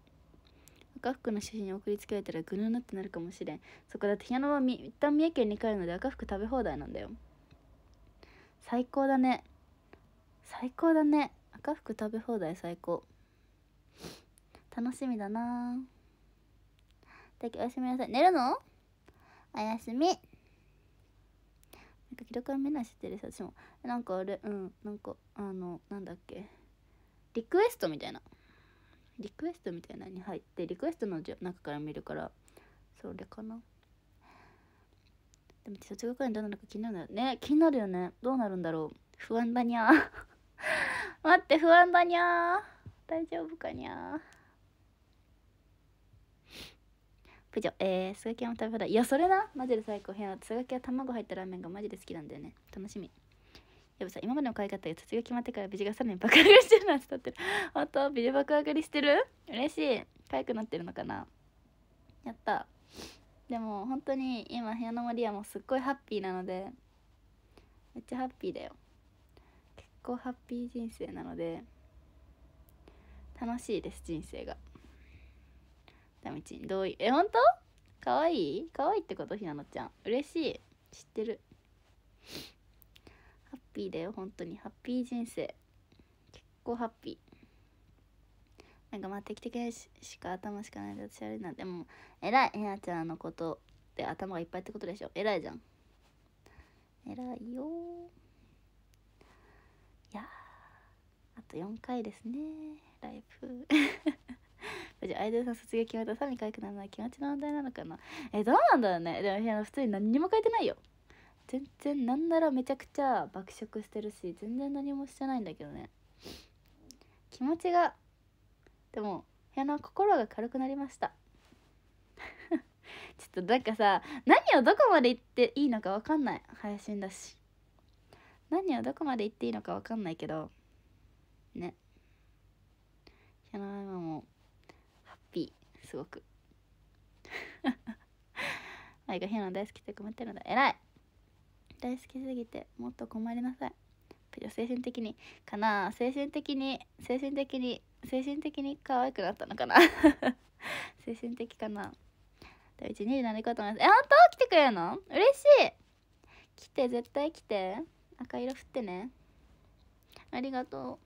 Speaker 1: 赤服の写真送りつけられたらぐーなってなるかもしれんそこだってひアのはみ一旦三重県に帰るので赤服食べ放題なんだよ最高だね最高だね赤服食べ放題最高楽しみだなだけおやすみなさい寝るのおやすみなかは目なしってる私もなんかあれうんなんかあのなんだっけリクエストみたいなリクエストみたいなに入ってリクエストの中から見るからそれかなでも卒業会にどうなるか気になるよね気になるよねどうなるんだろう不安だにゃ 待って不安だにゃ大丈夫かにゃプえー、すがきは食べ放題いやそれなマジで最高部屋すがきは卵入ったラーメンがマジで好きなんだよね楽しみやっぱさ今までの可愛かったよ卒業決まってから ビジが3年爆上がりしてるなんてってる本当ビジ爆上がりしてる嬉しい可愛くなってるのかなやったでも本当に今部屋のマリアもすっごいハッピーなのでめっちゃハッピーだよ結構ハッピー人生なので楽しいです人生がたみちえ本当可愛い可愛いってことひなのちゃん嬉しい知ってるハッピーだよ本当にハッピー人生結構ハッピーなんかまあ定期的にしか頭しかないで私ゃれなでも偉いひなちゃんのことで頭がいっぱいってことでしょ偉いじゃん偉いよいやあと4回ですねライブ じゃあ相手さん卒業決めたさみかいくなるのは気持ちの問題なのかなえどうなんだろうねでも普通に何にも書いてないよ全然なんならめちゃくちゃ爆食してるし全然何もしてないんだけどね気持ちがでも部屋の心が軽くなりました ちょっとなんかさ何をどこまで言っていいのか分かんない配信だし何をどこまで言っていいのか分かんないけどね部屋の今もすごく 愛がヒロ大好きって困ってるんだ偉い大好きすぎてもっと困りなさい精神的にかな精神的に精神的に精神的に可愛くなったのかな 精神的かなうち2時なりこうと思いますえ本当来てくれるの嬉しい来て絶対来て赤色振ってねありがとう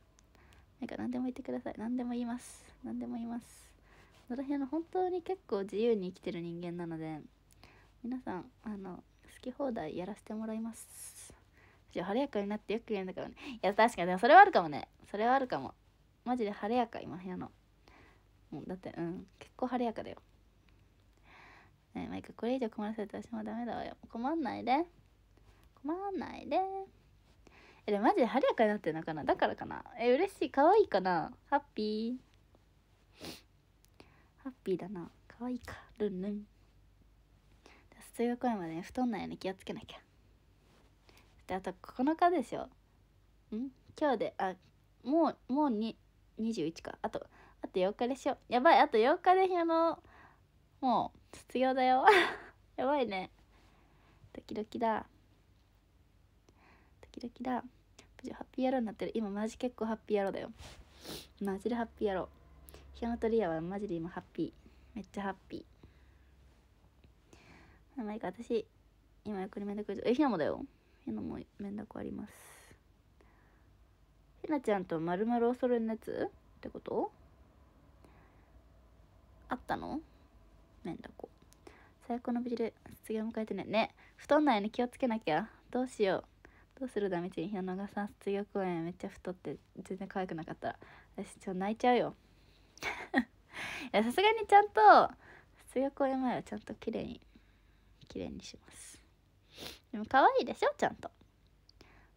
Speaker 1: なんか何でも言ってください何でも言います何でも言いますその辺の本当に結構自由に生きてる人間なので皆さんあの好き放題やらせてもらいますじゃ晴れやかになってよく言うんだからねいや確かにそれはあるかもねそれはあるかもマジで晴れやか今部屋のもうだってうん結構晴れやかだよねえマイクこれ以上困らせたら私もダメだわよ困んないで困んないでえでもマジで晴れやかになってるのかなだからかなえ嬉しい可愛いかなハッピーハッピーだな可愛いかルンルン卒業公演までね太んないように気をつけなきゃであと9日でしょん今日であもうもう21かあとあと8日でしょやばいあと8日であのもう卒業だよ やばいねドキドキだドキドキだハッピー野郎になってる今マジ結構ハッピー野郎だよマジでハッピー野郎ヒノトリアはマジで今ハッピー。めっちゃハッピー。まあ、いいか、私、今くにめんどくえ、ひなもだよ。ひなもめんどくあります。ひなちゃんとまるまるお揃いのやつってことあったのめんどこ。最高のビジル、卒業迎えてね。ね、太んないように気をつけなきゃ。どうしよう。どうするだみちんひなのがさ卒業公演めっちゃ太って全然可愛くなかった私ちょっと泣いちゃうよ さすがにちゃんと普通が公演前はちゃんと綺麗に綺麗にしますでも可愛いでしょちゃんと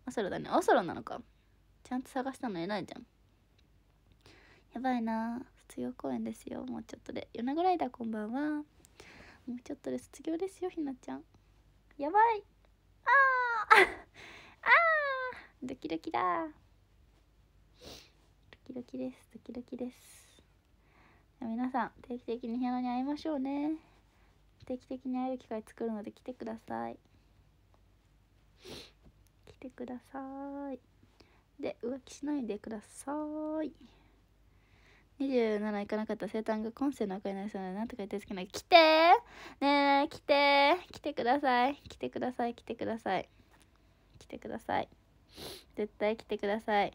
Speaker 1: オソロだねオソロなのかちゃんと探したの偉いじゃんやばいな卒業公演ですよもうちょっとで夜なぐらいだこんばんはもうちょっとで卒業ですよひなちゃんやばいあー あードキドキだドキドキですドキドキです皆さん定期的にピアノに会いましょうね定期的に会える機会作るので来てください来てくださいで浮気しないでください27行かなかった生誕が今世の赤になりそうなので何とか言ってつけない来てねえ来て来てください来てください来てください来てください絶対来てください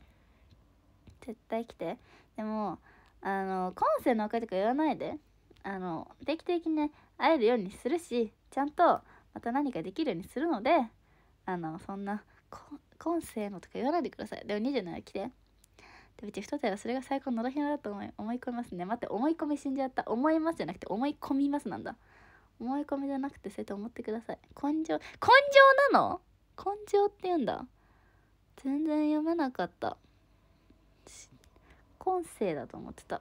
Speaker 1: 絶対来てでもあの今世の別れとか言わないであの定期的にね会えるようにするしちゃんとまた何かできるようにするのであのそんな今世のとか言わないでくださいでも27来てでうち太ったらそれが最高の野ひなだと思い思い込みますね待って思い込み死んじゃった思いますじゃなくて思い込みますなんだ思い込みじゃなくてそうやって思ってください根性根性なの根性って言うんだ全然読めなかった今世だと思ってた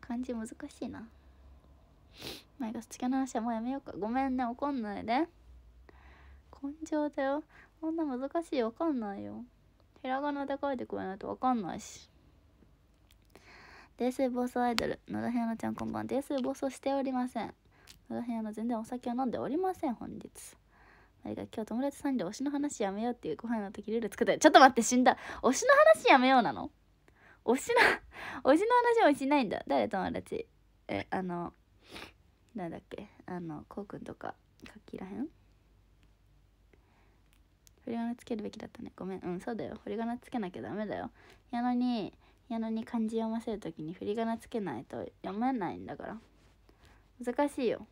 Speaker 1: 漢字難しいな前がそっちの話はもうやめようかごめんね怒んないで根性だよこんな難しいわかんないよひらがなで書いてくれないとわかんないし泥酔暴走アイドル野田平のちゃんこんばんは泥酔暴走しておりません野田平の全然お酒を飲んでおりません本日何か今日友達さんで推しの話やめようっていうご飯の時ルール作ってちょっと待って死んだ推しの話やめようなの推しの、推 しの話はしないんだ。誰友達え、あの、なんだっけあの、こうくんとか、かきらへん振り仮名つけるべきだったね。ごめん。うん、そうだよ。振り仮名つけなきゃダメだよ。やのに、やのに漢字読ませるときに振り仮名つけないと読めないんだから。難しいよ。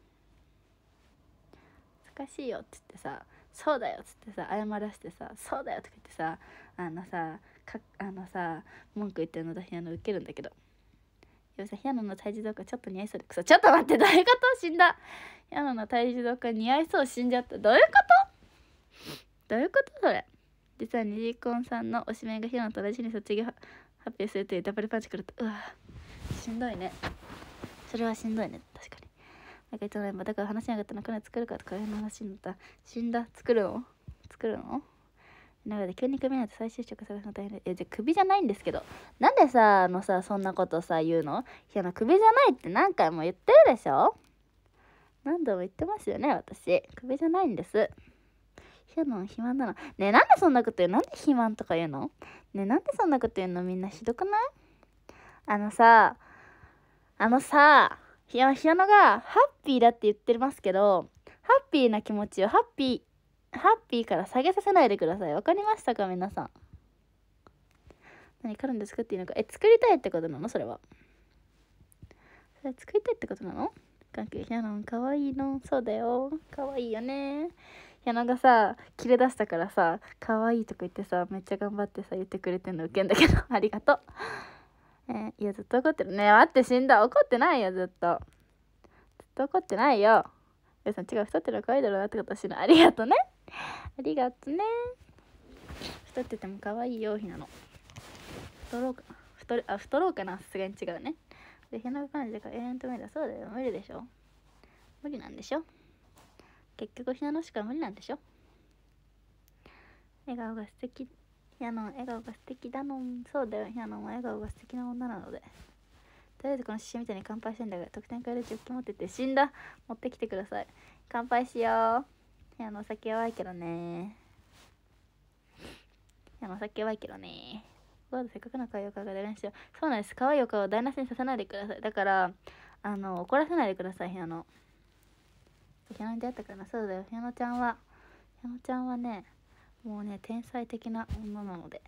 Speaker 1: 難しいよっつってさ、そうだよっつってさ、謝らせてさ、そうだよとか言ってさ、あのさ、かあのさ文句言ってるの私あのウケるんだけどよさヒアノの体重動画ちょっと似合いそうでくそちょっと待ってどういうこと死んだヒアノの体重動画似合いそう死んじゃったどういうことどういうことそれ実はニジコンさんの推しメンがヒアノと同じに卒業発表するというダブルパンチくるとうわしんどいねそれはしんどいね確かになんかいつもだから話しなかったのこれ作るかとかいう話になった死んだ作るの作るのなので急にクビなんて再就職探すの大変でいじゃ首じゃないんですけどなんでさあのさそんなことさ言うのいやの首じゃないって何回も言ってるでしょ何度も言ってますよね私首じゃないんですひやのン肥なのねなんでそんなこと言うなんで肥満とか言うのねなんでそんなこと言うのみんなひどくないあのさあのさひやヒヤノがハッピーだって言ってますけどハッピーな気持ちをハッピーハッピーから下げさせないでください。わかりましたか皆さん。何カらンで作っていいのか。え、作りたいってことなのそれは。それ作りたいってことなの関係ヒャノンかわいいの。そうだよ。かわいいよね。ヒャノンがさ、切れ出したからさ、かわいいとか言ってさ、めっちゃ頑張ってさ、言ってくれてんのウケんだけど、ありがとう。えー、いや、ずっと怒ってる。ね待って死んだ。怒ってないよ、ずっと。ずっと怒ってないよ。皆さん、違う、太ってるの可愛いだろうなってことしない。ありがとうね。ありがとね太ってても可愛いよひなの太ろうかな太るあ太ろうかなさすがに違うねでひなの感じが永遠と無理だそうだよ無理でしょ無理なんでしょ結局ひなのしか無理なんでしょ笑顔が素敵ひなの笑顔が素敵だのそうだよひなのも笑顔が素敵な女なのでとりあえずこの獅子みたいに乾杯してんだが得点からジョッキ持ってて死んだ持ってきてください乾杯しようやの酒弱いけどねやの酒弱いけどねわせっかくの可愛いお顔がんでしよ。そうなんです可愛いお顔を台無しにさせないでくださいだからあの怒らせないでくださいひやのひやのに出会ったからなそうだよひやのちゃんはひやのちゃんはねもうね天才的な女なので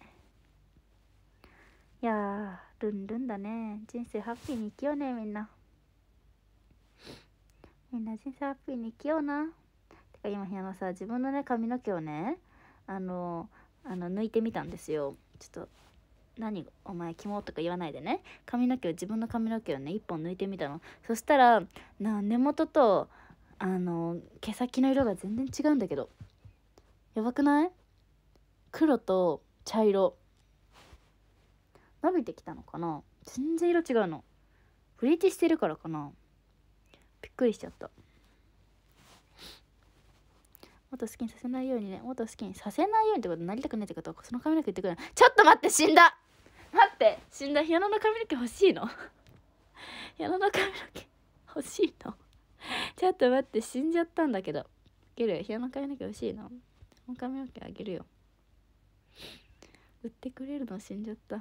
Speaker 1: いやールンルンだね人生ハッピーに生きようねみんなみんな人生ハッピーに生きような今檜山さ自分のね髪の毛をねあのあの抜いてみたんですよちょっと何お前キモとか言わないでね髪の毛を自分の髪の毛をね1本抜いてみたのそしたらな根元とあの毛先の色が全然違うんだけどやばくない黒と茶色伸びてきたのかな全然色違うのブリーチしてるからかなびっくりしちゃったもっと好きにさせないようにねもっと好きにさせないようにってことになりたくないってことその髪の毛言ってくれちょっと待って死んだ待って死んだピアノの髪の毛欲しいのピ アノの髪の毛欲しいのちょっと待って死んじゃったんだけどあげるピアノの髪の毛欲しいの髪の毛あげるよ売ってくれるの死んじゃったい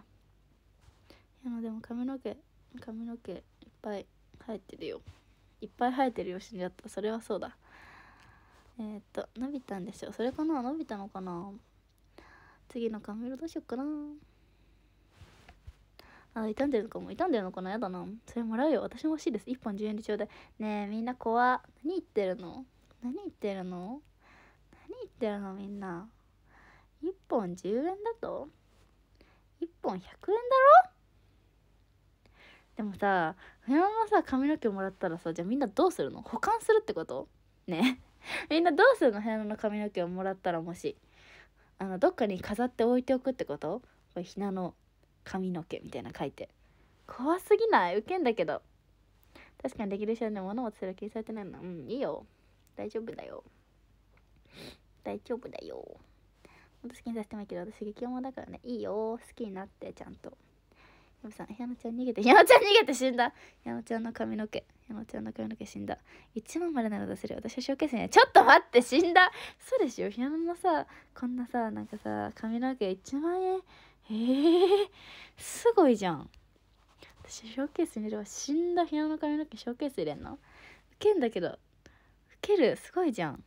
Speaker 1: やでも髪の毛髪の毛いっぱい生えてるよいっぱい生えてるよ死んじゃったそれはそうだえー、っと伸びたんでしょそれかな伸びたのかな次の髪色どうしよっかなあ傷んでるのかも傷んでるのかなやだなそれもらうよ私も欲しいです1本10円でちょうだいねえみんな怖何言ってるの何言ってるの何言ってるのみんな1本10円だと1本100円だろでもさ冬のさ髪の毛もらったらさじゃあみんなどうするの保管するってことねみんなどうするの部屋の髪の毛をもらったらもしあのどっかに飾って置いておくってことこれひなの髪の毛みたいな書いて怖すぎないウケんだけど確かにできる人はね物をつら消されてないのうんいいよ大丈夫だよ大丈夫だよ本当好きにさせてもいいけど私激重だからねいいよ好きになってちゃんと。さん、ひやちゃん逃げて、ひやノちゃん逃げて死んだ。ヒやノちゃんの髪の毛、ヒやノちゃんの髪の毛死んだ。1万までなら出せる。私はショーケースに、ちょっと待って、死んだ。そうでしょ、ヒやののさ、こんなさ、なんかさ、髪の毛1万円。えー、すごいじゃん。私、ショーケースに入れわ。死んだひやの髪の毛ショーケース入れんのウケんだけど。ウケる、すごいじゃん。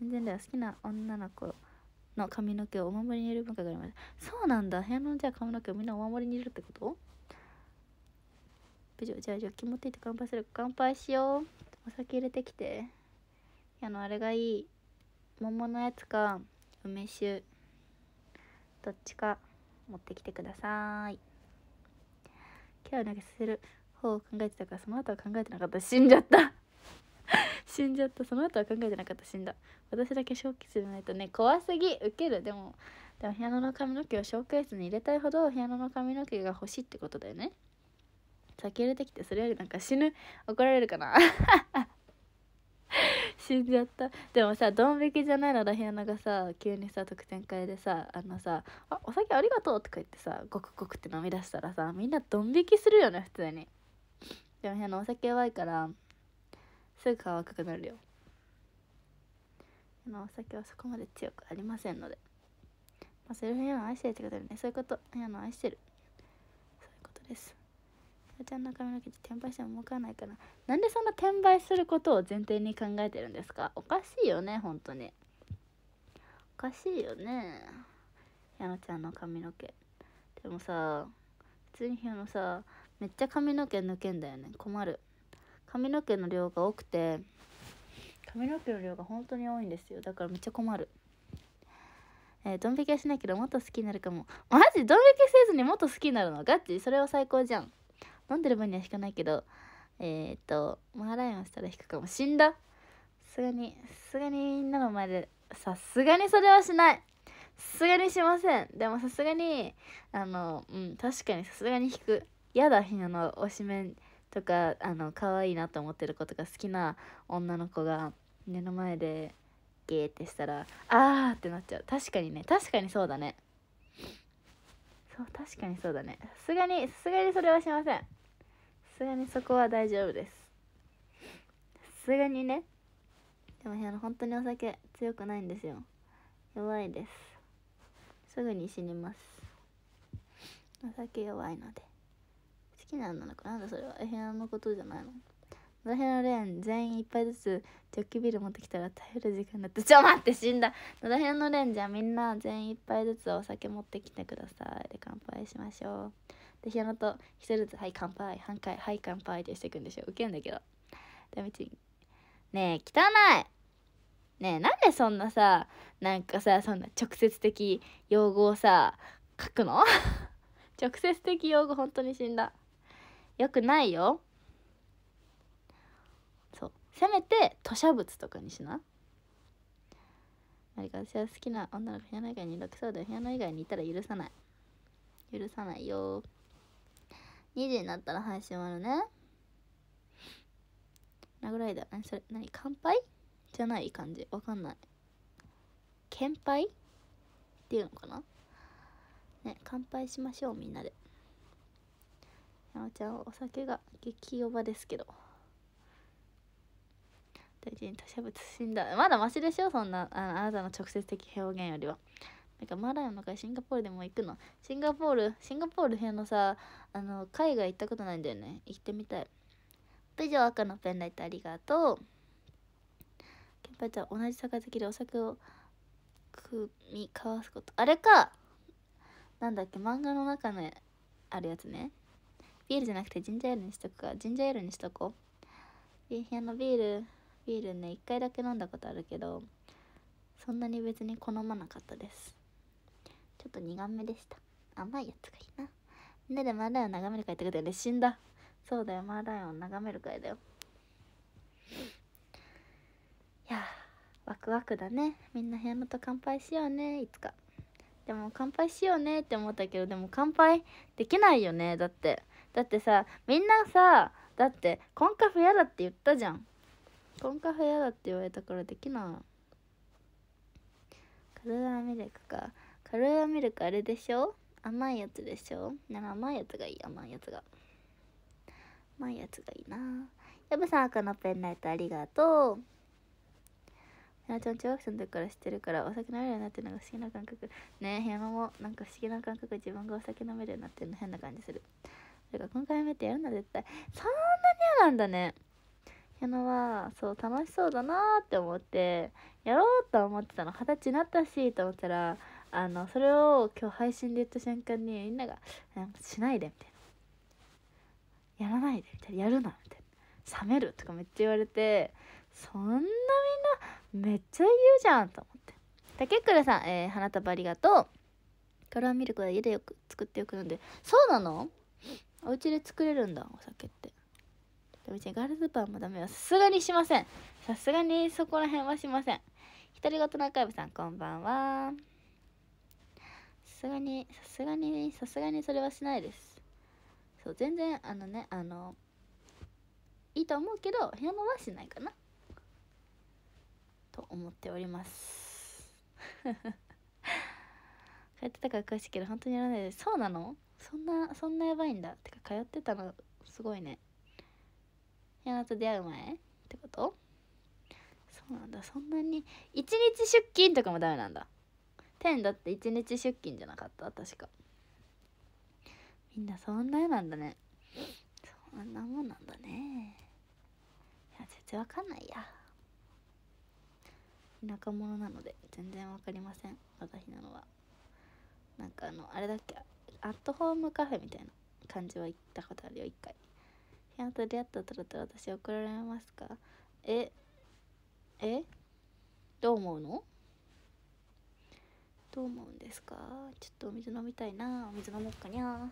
Speaker 1: 全然だよ、好きな女の子。の髪の毛をお守りに入れる文化がありますそうなんだ部屋のじゃあ髪の毛をみんなお守りに入れるってことじゃあじゃあ気持ちいいて乾杯する乾杯しようお酒入れてきてあのあれがいい桃のやつか梅酒どっちか持ってきてください今日は投げさせる方を考えてたからその後は考えてなかった死んじゃった死んじゃったその後は考えてなかった死んだ私だけ正気するないとね怖すぎウケるでもでもピアノの髪の毛をショーケースに入れたいほどピアノの髪の毛が欲しいってことだよね先入れてきてそれよりなんか死ぬ怒られるかな 死んじゃったでもさドン引きじゃないのだヒアナがさ急にさ特典会でさあのさ「あお酒ありがとう」とか言ってさゴクゴクって飲み出したらさみんなドン引きするよね普通にでもアのお酒弱いからすぐ乾くなるよあのお酒はそこまで強くありませんので、まあ、セルフヘアの愛してるってことでねそういうことヘアの愛してるそういうことですちゃんの髪の毛って転売しても儲かないからなんでそんな転売することを前提に考えてるんですかおかしいよね本当におかしいよねアのちゃんの髪の毛でもさ普通にアのさめっちゃ髪の毛抜けんだよね困る髪の毛の量が多くて髪の毛の量が本当に多いんですよだからめっちゃ困るえー、ドン引きはしないけどもっと好きになるかもマジドン引きせずにもっと好きになるのガチそれは最高じゃん飲んでる分には引かないけどえー、っとマーライオンしたら引くかも死んださすがにさすがにみんなの前でさすがにそれはしないさすがにしませんでもさすがにあのうん確かにさすがに引くやだひなの推しメンとかあの可愛いなと思ってる子とか好きな女の子が目の前でゲーってしたらあーってなっちゃう確かにね確かにそうだねそう確かにそうだねさすがにさすがにそれはしませんさすがにそこは大丈夫ですさすがにねでもあの本当にお酒強くないんですよ弱いですすぐに死にますお酒弱いので好きなんなのかなんだそれは部屋のことじゃないのその辺のレーン全員いっぱいずつジョッキビール持ってきたら耐える時間だってちょ待って死んだその辺のレーンじゃみんな全員いっぱいずつお酒持ってきてくださいで乾杯しましょうでヒアと一人ずつ「はい乾杯」「半回」「はい乾杯」ってしていくんでしょウケんだけどダメチンねえ汚いねえなんでそんなさなんかさそんな直接的用語をさ書くの 直接的用語本当に死んだ。よくないよそうせめて吐砂物とかにしな何か私は好きな女の子部屋の以外にいけそうだよ部屋の以外にいたら許さない許さないよ2時になったら配信終わるねラグライダー何それ何乾杯じゃない感じわかんない乾杯っていうのかなね乾杯しましょうみんなでなおちゃんお酒が激ばですけど大事に他者物死んだまだマシでしょそんなあのあなたの直接的表現よりはなんかマラヤの会シンガポールでも行くのシンガポールシンガポール編のさあの海外行ったことないんだよね行ってみたいプジョ赤のペンライトありがとうケンパちゃん同じ杯でお酒を組み交わすことあれかなんだっけ漫画の中のあるやつねビールじゃなくてジンジャーエールにしとくかジンジャーエールにしとこうビーのビールビールね1回だけ飲んだことあるけどそんなに別に好まなかったですちょっと苦めでした甘いやつがいいなみんなでマーライオン眺める会ってことよね死んだそうだよマーライオン眺める会だよいやワクワクだねみんな部屋のと乾杯しようねいつかでも乾杯しようねって思ったけどでも乾杯できないよねだってだってさみんなさだってコンカフェ嫌だって言ったじゃんコンカフェ嫌だって言われたからできないカルダミルクかカルダミルクあれでしょ甘いやつでしょなら甘いやつがいい甘いやつが甘いやつがいいなやぶさん赤のペンライトありがとうひなちゃん中学生の時から知ってるからお酒飲めるようになってるのが不思議な感覚ねえひなもなんか不思議な感覚自分がお酒飲めるようになってるの変な感じするだから今回目ってやるな絶対そんなに嫌なんだねやのはそう楽しそうだなって思ってやろうと思ってたの二十歳になったしと思ったらあのそれを今日配信で言った瞬間にみんなが「しないで」みたいな「やらないで」みたいな「やるな」みたいな「冷める」とかめっちゃ言われてそんなみんなめっちゃ言うじゃんと思って竹倉さん、えー、花束ありがとうカラーミルクは家でよく作ってよく飲んでそうなのお家で作れるんだお酒ってでもうちガールズパンもダメよさすがにしませんさすがにそこら辺はしませんとりカ中ブさんこんばんはさすがにさすがにさすがにそれはしないですそう全然あのねあのいいと思うけど部屋のはしないかなと思っておりますこ うやってたから詳しいけど本当にやらないですそうなのそんなそんなやばいんだてか通ってたのすごいね矢野と出会う前ってことそうなんだそんなに一日出勤とかもダメなんだ天だって一日出勤じゃなかった確かみんなそんななんだねそんなもんなんだねいや全然わかんないや田舎者なので全然わかりません私なのはなんかあのあれだっけアットホームカフェみたいな感じは行ったことあるよ一回日ンと出会ったとだら私怒られますかええどう思うのどう思うんですかちょっとお水飲みたいなお水飲もうかにゃ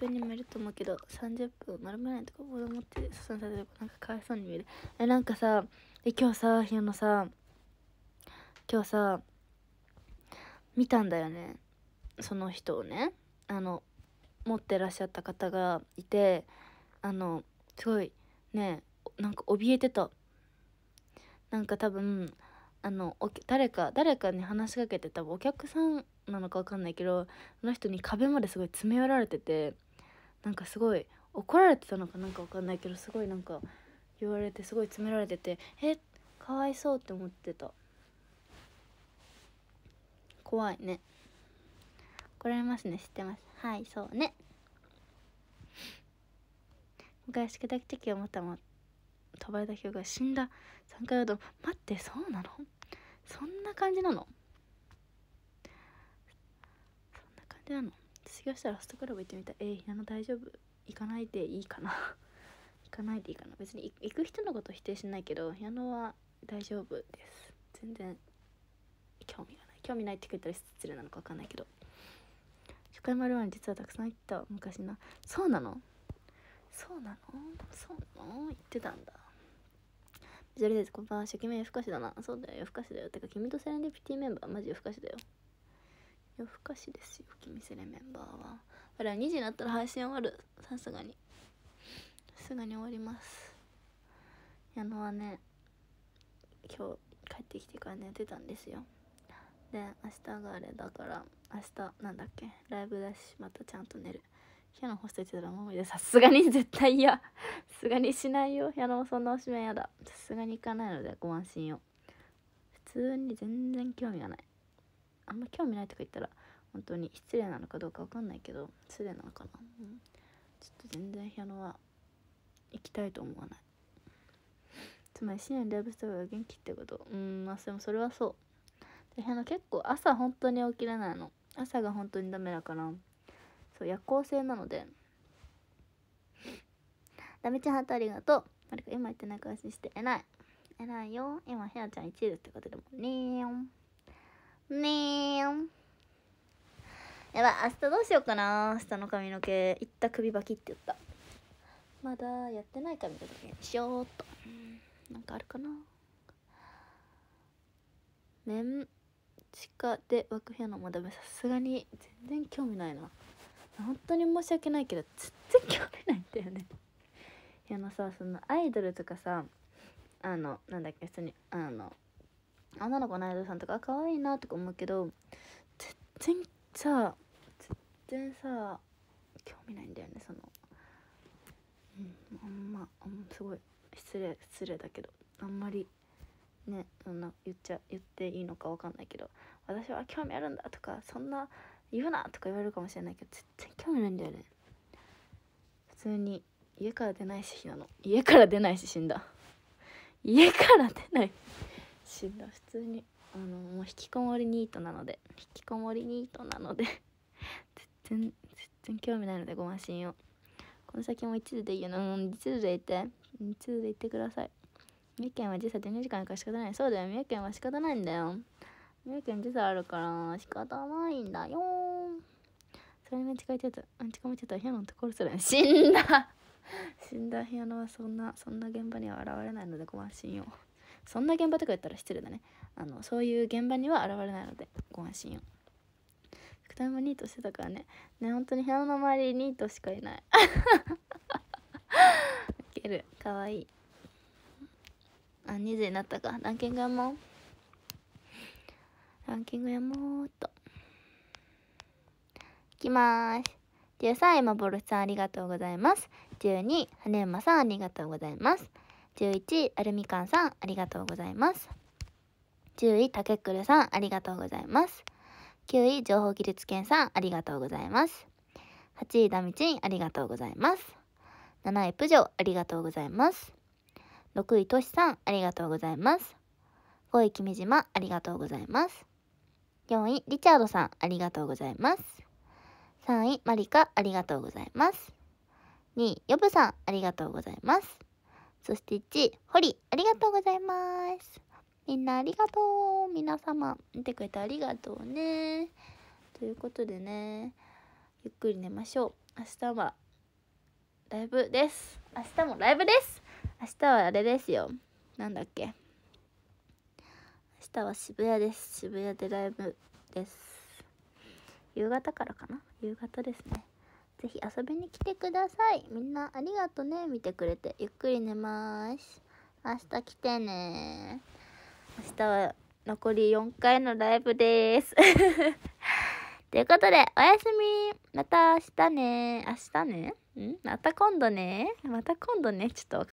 Speaker 1: 分にもいると思うけど30分丸めないとか子供ってそのされるなんかかわいそうに見えるえなんかさえ今日さひよのさ今日さ見たんだよねその人をねあの持ってらっしゃった方がいてあのすごいねなんか怯えてたなんか多分あのお誰か誰かに話しかけて多分お客さんなのか分かんないけどあの人に壁まですごい詰め寄られててなんかすごい怒られてたのかなんかわかんないけどすごいなんか言われてすごい詰められててえかわいそうって思ってた怖いね怒られますね知ってますはいそうね昔宿題時をったも飛ばれた記憶が死んだ3回ほど待ってそうなのそんな感じなのそんな感じなの卒業したらホストクラブ行ってみたいえー、ひなの大丈夫行かないでいいかな 行かないでいいかな別に行く人のこと否定しないけどひなのは大丈夫です全然興味がない興味ないって言ったら失礼なのか分かんないけど初回る丸に実はたくさん行った昔なそうなのそうなのそうなの言ってたんだジョリですこんばんは初期面夜更かしだなそうだよ夜更かしだよてか君とセレンディピティメンバーマジ夜更かしだよ夜更かしですよき見せれメンバーはあれは2時になったら配信終わるさすがにさすがに終わります矢野はね今日帰ってきてから寝てたんですよで明日があれだから明日なんだっけライブだしまたちゃんと寝るヒャノ干してたらもうでさすがに絶対嫌さすがにしないよ矢野もそんなおしめ嫌ださすがに行かないのでご安心を普通に全然興味がないあんま興味ないとか言ったら本当に失礼なのかどうか分かんないけど失礼なのかな、うん、ちょっと全然ヒアノは行きたいと思わないつまり深夜にライブした方が元気ってことうんまあでもそれはそうヒあの結構朝本当に起きれないの朝が本当にダメだからそう夜行性なのでダメちゃんハートありがとうマリ今言ってないかして偉い偉いよ今ヘアちゃん1位ですってことでもねーよんねえやばい明日どうしようかな明日の髪の毛いった首ばきって言ったまだやってない髪の毛ね。しようっとなんかあるかなメチカで枠く部屋のまださすがに全然興味ないな本当に申し訳ないけど全然興味ないんだよねいやのさそのアイドルとかさあのなんだっけ普通にあの女の子のアイドルさんとか可愛いなとか思うけど全然さ全然さ興味ないんだよねそのうんあんまあんすごい失礼失礼だけどあんまりねそんな言っちゃ言っていいのか分かんないけど私は興味あるんだとかそんな言うなとか言われるかもしれないけど全然興味ないんだよね普通に家から出ないし日なの家から出ないし死んだ家から出ない死んだ普通にあのもう引きこもりニートなので引きこもりニートなので 全然全然興味ないのでご安心をこの先も一途でいいよな一途でって一途で行ってください三重県は時差12時間か仕方ないそうだよ三重県は仕方ないんだよ三重県時差あるから仕方ないんだよそれにメンチカ言ってたあんちカも言って部屋のところする死んだ 死んだ部屋のはそんなそんな現場には現れないのでご安心をそんな現場とか言ったら失礼だねあのそういう現場には現れないのでご安心を福田もニートしてたからねね本当に部屋の周りにニートしかいないウケるかわいいあ2時になったかランキングやもうランキングやもうっといきます13位、まぼるさんありがとうございます。12位、羽山さんありがとうございます。11アルミカンさんありがとうございます10位タケッくるさんありがとうございます9位情報技術研さんありがとうございます8位ダミチンありがとうございます7位プジョありがとうございます6位としさんありがとうございます5位君島ありがとうございます4位リチャードさんありがとうございます3位マリカありがとうございます2位ヨブさんありがとうございますそして1位、ホリ、ありがとうございます。みんなありがとう。皆様、見てくれてありがとうね。ということでね、ゆっくり寝ましょう。明日はライブです。明日もライブです。明日はあれですよ。なんだっけ。明日は渋谷です。渋谷でライブです。夕方からかな夕方ですね。ぜひ遊びに来てください。みんなありがとね。見てくれて。ゆっくり寝ます。明日来てね。明日は残り4回のライブです。ということで、おやすみ。また明日ね。明日ねんまた今度ね。また今度ね。ちょっと